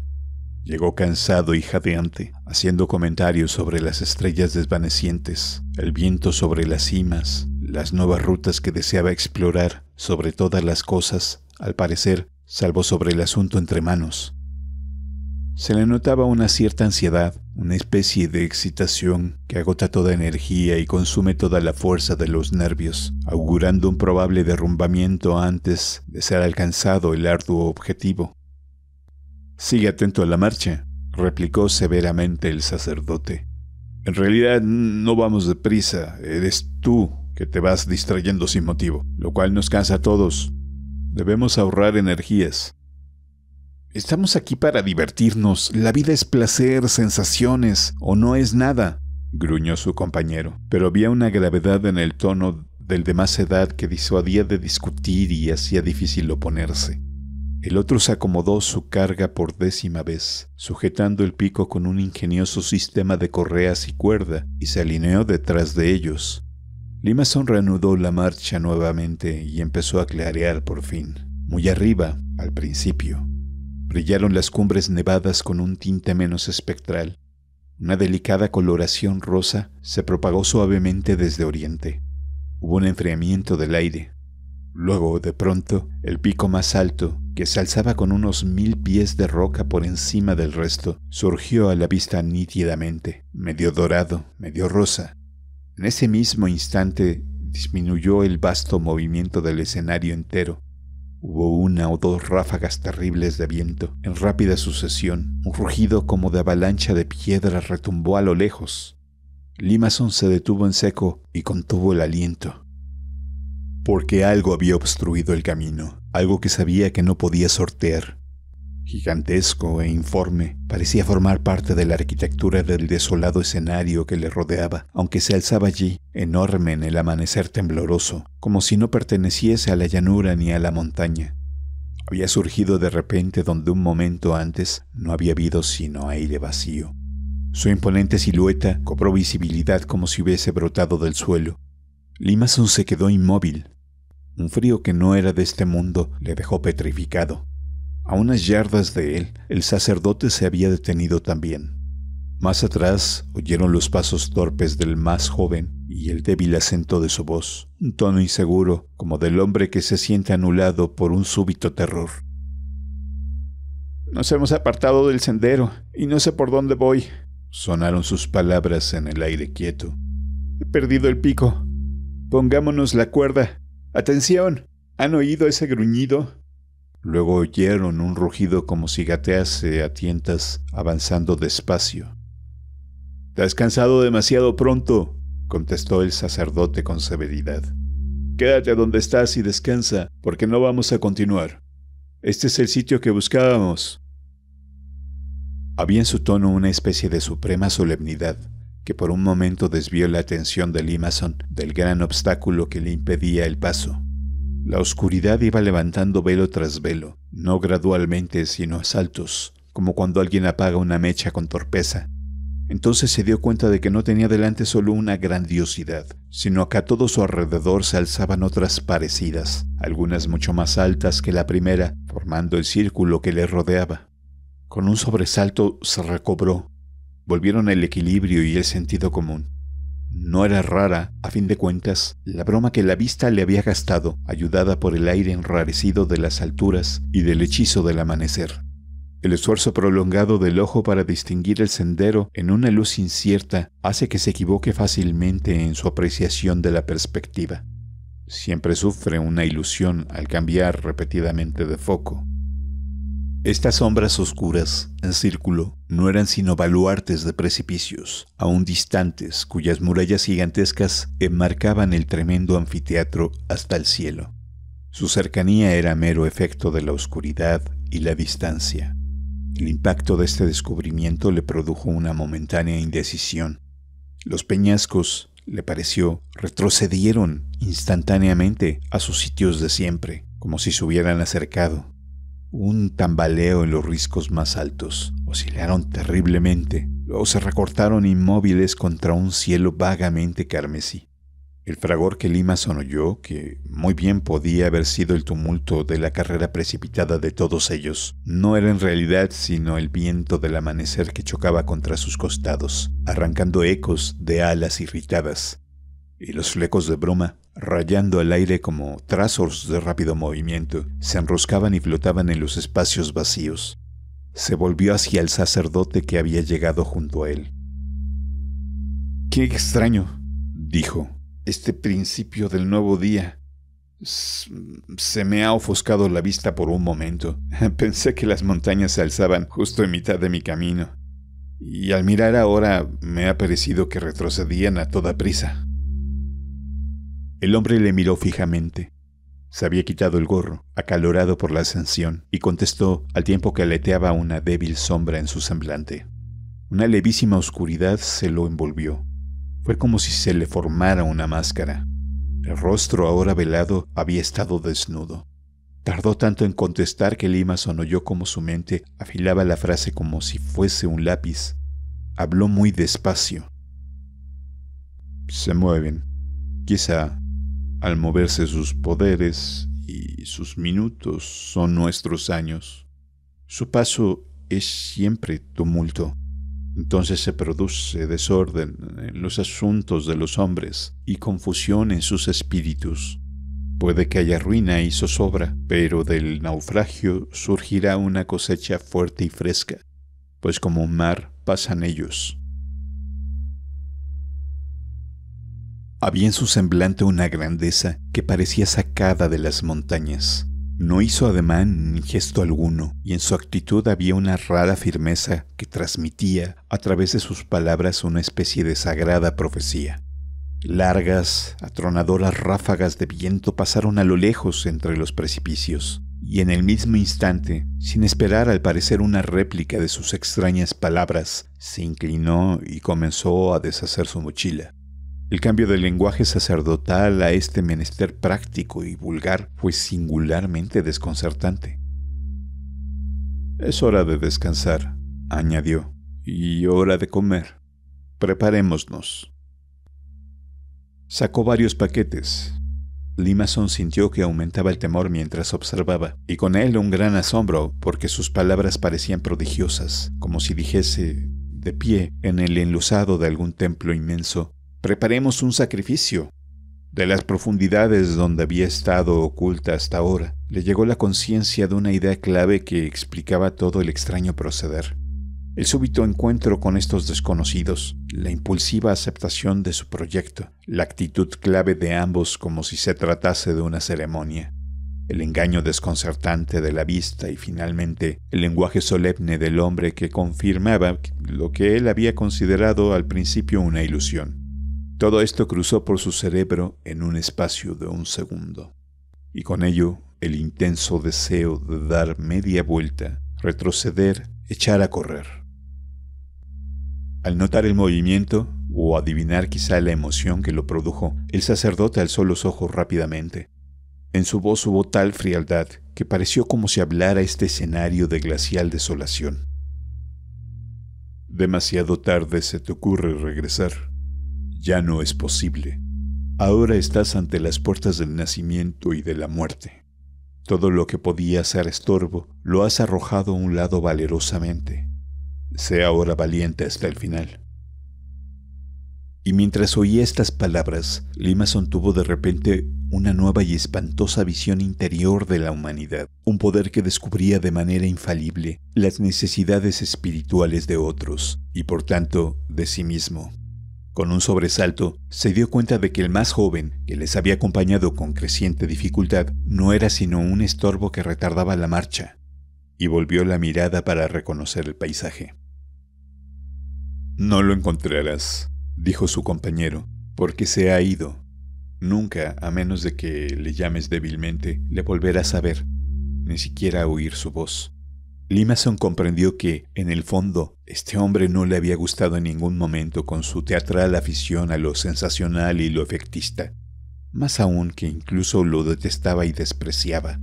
Llegó cansado y jadeante, haciendo comentarios sobre las estrellas desvanecientes, el viento sobre las cimas, las nuevas rutas que deseaba explorar, sobre todas las cosas, al parecer, salvo sobre el asunto entre manos. Se le notaba una cierta ansiedad, una especie de excitación que agota toda energía y consume toda la fuerza de los nervios, augurando un probable derrumbamiento antes de ser alcanzado el arduo objetivo. Sigue atento a la marcha, replicó severamente el sacerdote. En realidad no vamos deprisa, eres tú que te vas distrayendo sin motivo, lo cual nos cansa a todos. Debemos ahorrar energías. Estamos aquí para divertirnos. La vida es placer, sensaciones, o no es nada, gruñó su compañero. Pero había una gravedad en el tono del de más edad que disuadía de discutir y hacía difícil oponerse. El otro se acomodó su carga por décima vez, sujetando el pico con un ingenioso sistema de correas y cuerda, y se alineó detrás de ellos. Limason reanudó la marcha nuevamente y empezó a clarear por fin, muy arriba, al principio, Brillaron las cumbres nevadas con un tinte menos espectral. Una delicada coloración rosa se propagó suavemente desde oriente. Hubo un enfriamiento del aire. Luego, de pronto, el pico más alto, que se alzaba con unos mil pies de roca por encima del resto, surgió a la vista nítidamente, medio dorado, medio rosa. En ese mismo instante disminuyó el vasto movimiento del escenario entero, Hubo una o dos ráfagas terribles de viento. En rápida sucesión, un rugido como de avalancha de piedra retumbó a lo lejos. Limason se detuvo en seco y contuvo el aliento. Porque algo había obstruido el camino, algo que sabía que no podía sortear gigantesco e informe, parecía formar parte de la arquitectura del desolado escenario que le rodeaba, aunque se alzaba allí, enorme en el amanecer tembloroso, como si no perteneciese a la llanura ni a la montaña. Había surgido de repente donde un momento antes no había habido sino aire vacío. Su imponente silueta cobró visibilidad como si hubiese brotado del suelo. Limason se quedó inmóvil. Un frío que no era de este mundo le dejó petrificado. A unas yardas de él, el sacerdote se había detenido también. Más atrás oyeron los pasos torpes del más joven y el débil acento de su voz, un tono inseguro, como del hombre que se siente anulado por un súbito terror. Nos hemos apartado del sendero y no sé por dónde voy, sonaron sus palabras en el aire quieto. He perdido el pico. Pongámonos la cuerda. Atención. ¿Han oído ese gruñido? Luego oyeron un rugido como si gatease a tientas avanzando despacio. Te has cansado demasiado pronto, contestó el sacerdote con severidad. Quédate donde estás y descansa, porque no vamos a continuar. Este es el sitio que buscábamos. Había en su tono una especie de suprema solemnidad que por un momento desvió la atención de Limason del gran obstáculo que le impedía el paso. La oscuridad iba levantando velo tras velo, no gradualmente, sino a saltos, como cuando alguien apaga una mecha con torpeza. Entonces se dio cuenta de que no tenía delante solo una grandiosidad, sino que a todo su alrededor se alzaban otras parecidas, algunas mucho más altas que la primera, formando el círculo que le rodeaba. Con un sobresalto se recobró. Volvieron el equilibrio y el sentido común no era rara, a fin de cuentas, la broma que la vista le había gastado, ayudada por el aire enrarecido de las alturas y del hechizo del amanecer. El esfuerzo prolongado del ojo para distinguir el sendero en una luz incierta hace que se equivoque fácilmente en su apreciación de la perspectiva. Siempre sufre una ilusión al cambiar repetidamente de foco. Estas sombras oscuras, en círculo, no eran sino baluartes de precipicios, aún distantes, cuyas murallas gigantescas enmarcaban el tremendo anfiteatro hasta el cielo. Su cercanía era mero efecto de la oscuridad y la distancia. El impacto de este descubrimiento le produjo una momentánea indecisión. Los peñascos, le pareció, retrocedieron instantáneamente a sus sitios de siempre, como si se hubieran acercado un tambaleo en los riscos más altos. Oscilaron terriblemente. Luego se recortaron inmóviles contra un cielo vagamente carmesí. El fragor que Lima sonó, que muy bien podía haber sido el tumulto de la carrera precipitada de todos ellos, no era en realidad sino el viento del amanecer que chocaba contra sus costados, arrancando ecos de alas irritadas, y los flecos de broma rayando al aire como trazos de rápido movimiento, se enroscaban y flotaban en los espacios vacíos. Se volvió hacia el sacerdote que había llegado junto a él. Qué extraño, dijo, este principio del nuevo día. Se me ha ofuscado la vista por un momento. Pensé que las montañas se alzaban justo en mitad de mi camino. Y al mirar ahora me ha parecido que retrocedían a toda prisa. El hombre le miró fijamente. Se había quitado el gorro, acalorado por la ascensión, y contestó al tiempo que aleteaba una débil sombra en su semblante. Una levísima oscuridad se lo envolvió. Fue como si se le formara una máscara. El rostro ahora velado había estado desnudo. Tardó tanto en contestar que Lima sonoyó como su mente afilaba la frase como si fuese un lápiz. Habló muy despacio. Se mueven. Quizá al moverse sus poderes y sus minutos son nuestros años. Su paso es siempre tumulto. Entonces se produce desorden en los asuntos de los hombres y confusión en sus espíritus. Puede que haya ruina y zozobra, pero del naufragio surgirá una cosecha fuerte y fresca, pues como un mar pasan ellos. Había en su semblante una grandeza que parecía sacada de las montañas. No hizo ademán ni gesto alguno, y en su actitud había una rara firmeza que transmitía a través de sus palabras una especie de sagrada profecía. Largas, atronadoras ráfagas de viento pasaron a lo lejos entre los precipicios, y en el mismo instante, sin esperar al parecer una réplica de sus extrañas palabras, se inclinó y comenzó a deshacer su mochila. El cambio del lenguaje sacerdotal a este menester práctico y vulgar fue singularmente desconcertante. Es hora de descansar, añadió, y hora de comer. Preparémonos. Sacó varios paquetes. Limason sintió que aumentaba el temor mientras observaba, y con él un gran asombro, porque sus palabras parecían prodigiosas, como si dijese, de pie, en el enluzado de algún templo inmenso, preparemos un sacrificio. De las profundidades donde había estado oculta hasta ahora, le llegó la conciencia de una idea clave que explicaba todo el extraño proceder. El súbito encuentro con estos desconocidos, la impulsiva aceptación de su proyecto, la actitud clave de ambos como si se tratase de una ceremonia, el engaño desconcertante de la vista y finalmente el lenguaje solemne del hombre que confirmaba lo que él había considerado al principio una ilusión. Todo esto cruzó por su cerebro en un espacio de un segundo, y con ello el intenso deseo de dar media vuelta, retroceder, echar a correr. Al notar el movimiento, o adivinar quizá la emoción que lo produjo, el sacerdote alzó los ojos rápidamente. En su voz hubo tal frialdad que pareció como si hablara este escenario de glacial desolación. Demasiado tarde se te ocurre regresar, ya no es posible. Ahora estás ante las puertas del nacimiento y de la muerte. Todo lo que podía ser estorbo lo has arrojado a un lado valerosamente. Sé ahora valiente hasta el final. Y mientras oía estas palabras, Limason tuvo de repente una nueva y espantosa visión interior de la humanidad, un poder que descubría de manera infalible las necesidades espirituales de otros y por tanto de sí mismo. Con un sobresalto, se dio cuenta de que el más joven, que les había acompañado con creciente dificultad, no era sino un estorbo que retardaba la marcha, y volvió la mirada para reconocer el paisaje. No lo encontrarás, dijo su compañero, porque se ha ido. Nunca, a menos de que le llames débilmente, le volverás a ver, ni siquiera a oír su voz. Limason comprendió que, en el fondo, este hombre no le había gustado en ningún momento con su teatral afición a lo sensacional y lo efectista, más aún que incluso lo detestaba y despreciaba.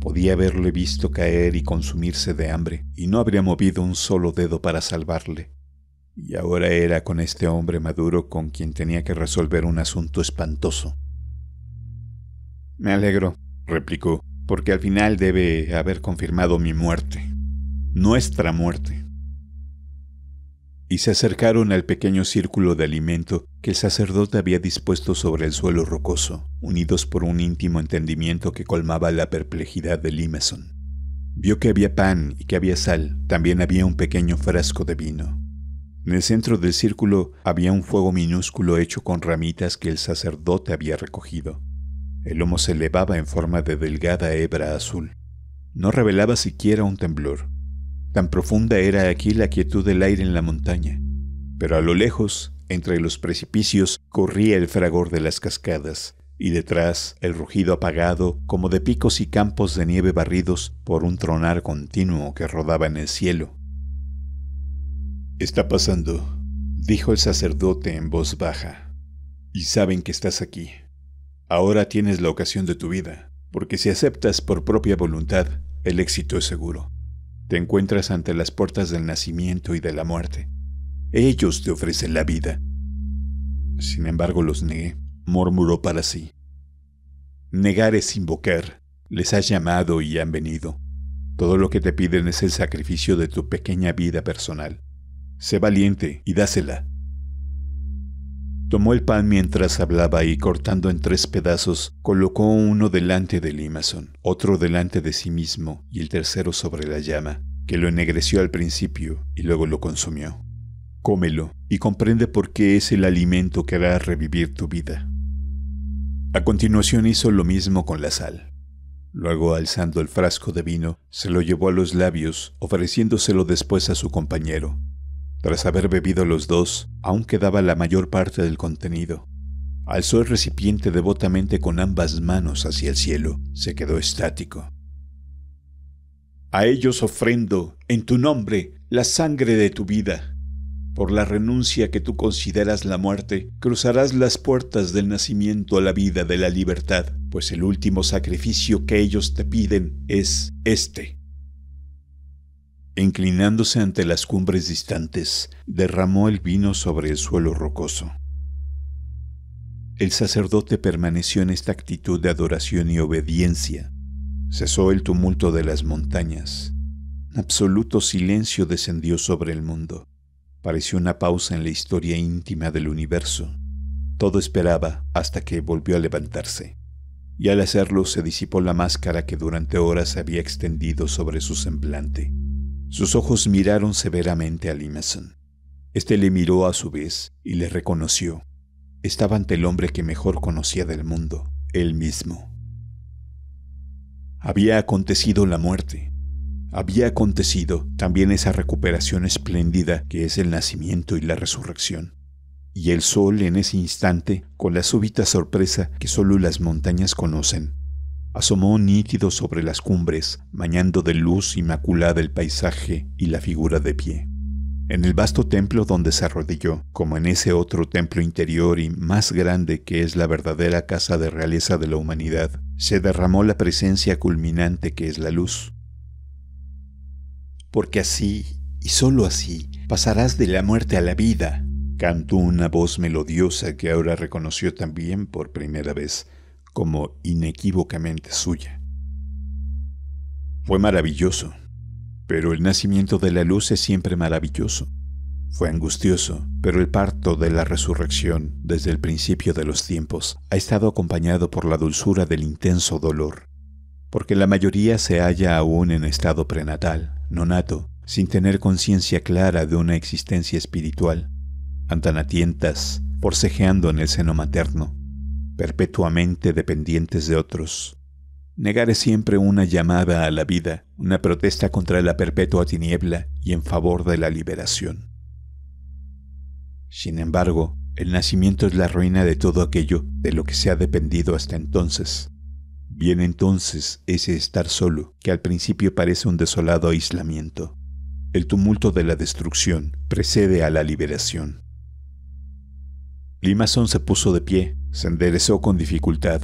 Podía haberle visto caer y consumirse de hambre, y no habría movido un solo dedo para salvarle. Y ahora era con este hombre maduro con quien tenía que resolver un asunto espantoso. Me alegro, replicó, porque al final debe haber confirmado mi muerte nuestra muerte. Y se acercaron al pequeño círculo de alimento que el sacerdote había dispuesto sobre el suelo rocoso, unidos por un íntimo entendimiento que colmaba la perplejidad de Limeson. Vio que había pan y que había sal, también había un pequeño frasco de vino. En el centro del círculo había un fuego minúsculo hecho con ramitas que el sacerdote había recogido. El lomo se elevaba en forma de delgada hebra azul. No revelaba siquiera un temblor, Tan profunda era aquí la quietud del aire en la montaña, pero a lo lejos, entre los precipicios, corría el fragor de las cascadas, y detrás el rugido apagado como de picos y campos de nieve barridos por un tronar continuo que rodaba en el cielo. Está pasando, dijo el sacerdote en voz baja, y saben que estás aquí. Ahora tienes la ocasión de tu vida, porque si aceptas por propia voluntad, el éxito es seguro te encuentras ante las puertas del nacimiento y de la muerte. Ellos te ofrecen la vida. Sin embargo, los negué, murmuró para sí. Negar es invocar, les has llamado y han venido. Todo lo que te piden es el sacrificio de tu pequeña vida personal. Sé valiente y dásela. Tomó el pan mientras hablaba y cortando en tres pedazos, colocó uno delante de Limason, otro delante de sí mismo y el tercero sobre la llama, que lo ennegreció al principio y luego lo consumió. Cómelo y comprende por qué es el alimento que hará revivir tu vida. A continuación hizo lo mismo con la sal. Luego, alzando el frasco de vino, se lo llevó a los labios, ofreciéndoselo después a su compañero, tras haber bebido los dos, aún quedaba la mayor parte del contenido. Alzó el recipiente devotamente con ambas manos hacia el cielo. Se quedó estático. A ellos ofrendo, en tu nombre, la sangre de tu vida. Por la renuncia que tú consideras la muerte, cruzarás las puertas del nacimiento a la vida de la libertad, pues el último sacrificio que ellos te piden es este inclinándose ante las cumbres distantes, derramó el vino sobre el suelo rocoso. El sacerdote permaneció en esta actitud de adoración y obediencia. Cesó el tumulto de las montañas. Absoluto silencio descendió sobre el mundo. Pareció una pausa en la historia íntima del universo. Todo esperaba hasta que volvió a levantarse. Y al hacerlo se disipó la máscara que durante horas había extendido sobre su semblante. Sus ojos miraron severamente a Limason. Este le miró a su vez y le reconoció. Estaba ante el hombre que mejor conocía del mundo, él mismo. Había acontecido la muerte. Había acontecido también esa recuperación espléndida que es el nacimiento y la resurrección. Y el sol en ese instante, con la súbita sorpresa que solo las montañas conocen, asomó nítido sobre las cumbres, mañando de luz inmaculada el paisaje y la figura de pie. En el vasto templo donde se arrodilló, como en ese otro templo interior y más grande que es la verdadera casa de realeza de la humanidad, se derramó la presencia culminante que es la luz. Porque así, y sólo así, pasarás de la muerte a la vida, cantó una voz melodiosa que ahora reconoció también por primera vez como inequívocamente suya. Fue maravilloso, pero el nacimiento de la luz es siempre maravilloso. Fue angustioso, pero el parto de la resurrección desde el principio de los tiempos ha estado acompañado por la dulzura del intenso dolor, porque la mayoría se halla aún en estado prenatal, nonato, sin tener conciencia clara de una existencia espiritual, Antanatientas, forcejeando en el seno materno, perpetuamente dependientes de otros. Negar es siempre una llamada a la vida, una protesta contra la perpetua tiniebla y en favor de la liberación. Sin embargo, el nacimiento es la ruina de todo aquello de lo que se ha dependido hasta entonces. Viene entonces ese estar solo que al principio parece un desolado aislamiento. El tumulto de la destrucción precede a la liberación. Limason se puso de pie, se enderezó con dificultad,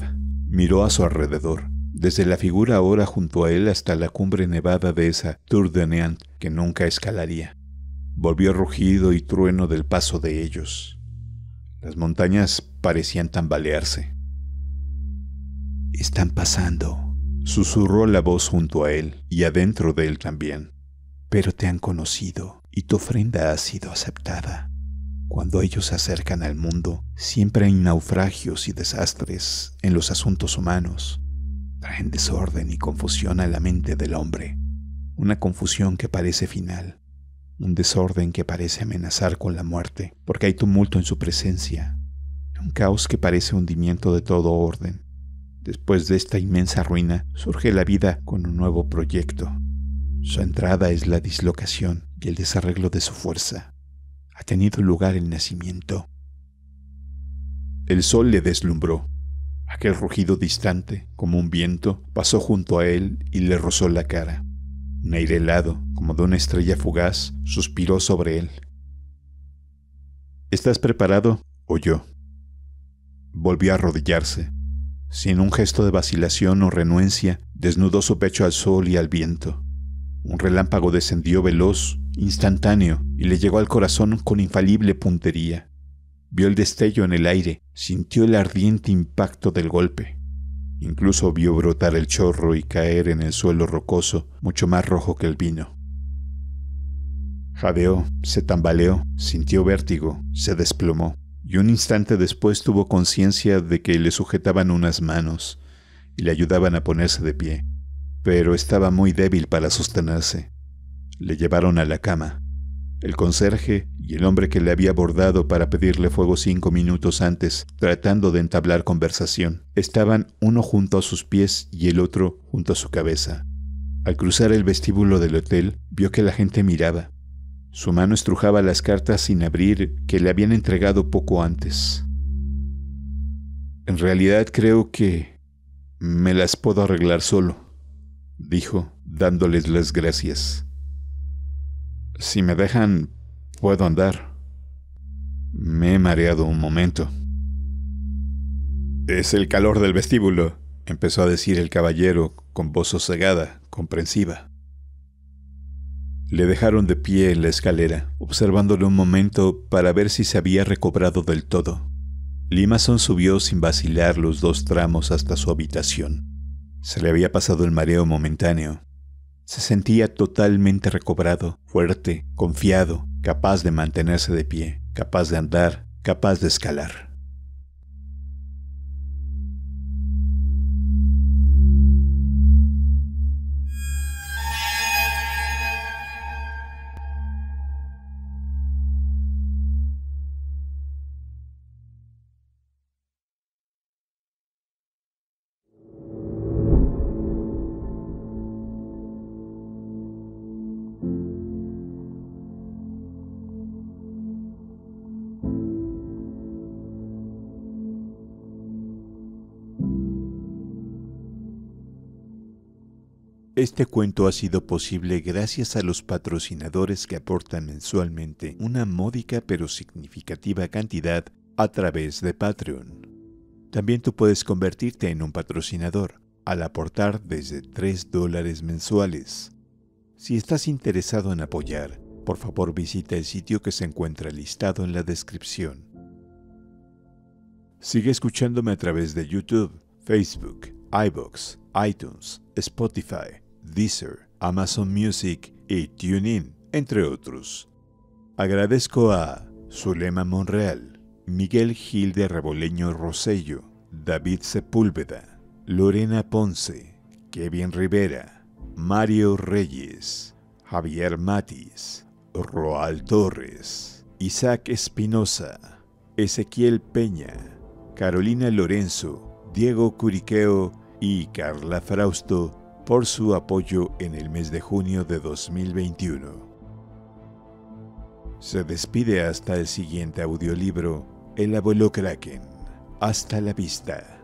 miró a su alrededor, desde la figura ahora junto a él hasta la cumbre nevada de esa Tour de Neant que nunca escalaría. Volvió rugido y trueno del paso de ellos. Las montañas parecían tambalearse. Están pasando, susurró la voz junto a él y adentro de él también. Pero te han conocido y tu ofrenda ha sido aceptada. Cuando ellos se acercan al mundo, siempre hay naufragios y desastres en los asuntos humanos. Traen desorden y confusión a la mente del hombre. Una confusión que parece final. Un desorden que parece amenazar con la muerte, porque hay tumulto en su presencia. Un caos que parece hundimiento de todo orden. Después de esta inmensa ruina, surge la vida con un nuevo proyecto. Su entrada es la dislocación y el desarreglo de su fuerza, ha tenido lugar el nacimiento. El sol le deslumbró. Aquel rugido distante, como un viento, pasó junto a él y le rozó la cara. Un como de una estrella fugaz, suspiró sobre él. ¿Estás preparado? oyó. Volvió a arrodillarse. Sin un gesto de vacilación o renuencia, desnudó su pecho al sol y al viento. Un relámpago descendió veloz, instantáneo, y le llegó al corazón con infalible puntería. Vio el destello en el aire, sintió el ardiente impacto del golpe. Incluso vio brotar el chorro y caer en el suelo rocoso, mucho más rojo que el vino. Jadeó, se tambaleó, sintió vértigo, se desplomó, y un instante después tuvo conciencia de que le sujetaban unas manos y le ayudaban a ponerse de pie, pero estaba muy débil para sostenerse. Le llevaron a la cama. El conserje y el hombre que le había abordado para pedirle fuego cinco minutos antes, tratando de entablar conversación, estaban uno junto a sus pies y el otro junto a su cabeza. Al cruzar el vestíbulo del hotel, vio que la gente miraba. Su mano estrujaba las cartas sin abrir que le habían entregado poco antes. En realidad creo que me las puedo arreglar solo, dijo, dándoles las gracias. Si me dejan, puedo andar. Me he mareado un momento. Es el calor del vestíbulo, empezó a decir el caballero con voz sosegada, comprensiva. Le dejaron de pie en la escalera, observándole un momento para ver si se había recobrado del todo. Limason subió sin vacilar los dos tramos hasta su habitación. Se le había pasado el mareo momentáneo, se sentía totalmente recobrado, fuerte, confiado, capaz de mantenerse de pie, capaz de andar, capaz de escalar. Este cuento ha sido posible gracias a los patrocinadores que aportan mensualmente una módica pero significativa cantidad a través de Patreon. También tú puedes convertirte en un patrocinador al aportar desde 3 dólares mensuales. Si estás interesado en apoyar, por favor visita el sitio que se encuentra listado en la descripción. Sigue escuchándome a través de YouTube, Facebook, ibooks iTunes, Spotify, Deezer, Amazon Music y TuneIn, entre otros. Agradezco a Zulema Monreal, Miguel Gil de Reboleño Rosello, David Sepúlveda, Lorena Ponce, Kevin Rivera, Mario Reyes, Javier Matis, Roal Torres, Isaac Espinosa, Ezequiel Peña, Carolina Lorenzo, Diego Curiqueo y Carla Frausto por su apoyo en el mes de junio de 2021. Se despide hasta el siguiente audiolibro, El abuelo Kraken. Hasta la vista.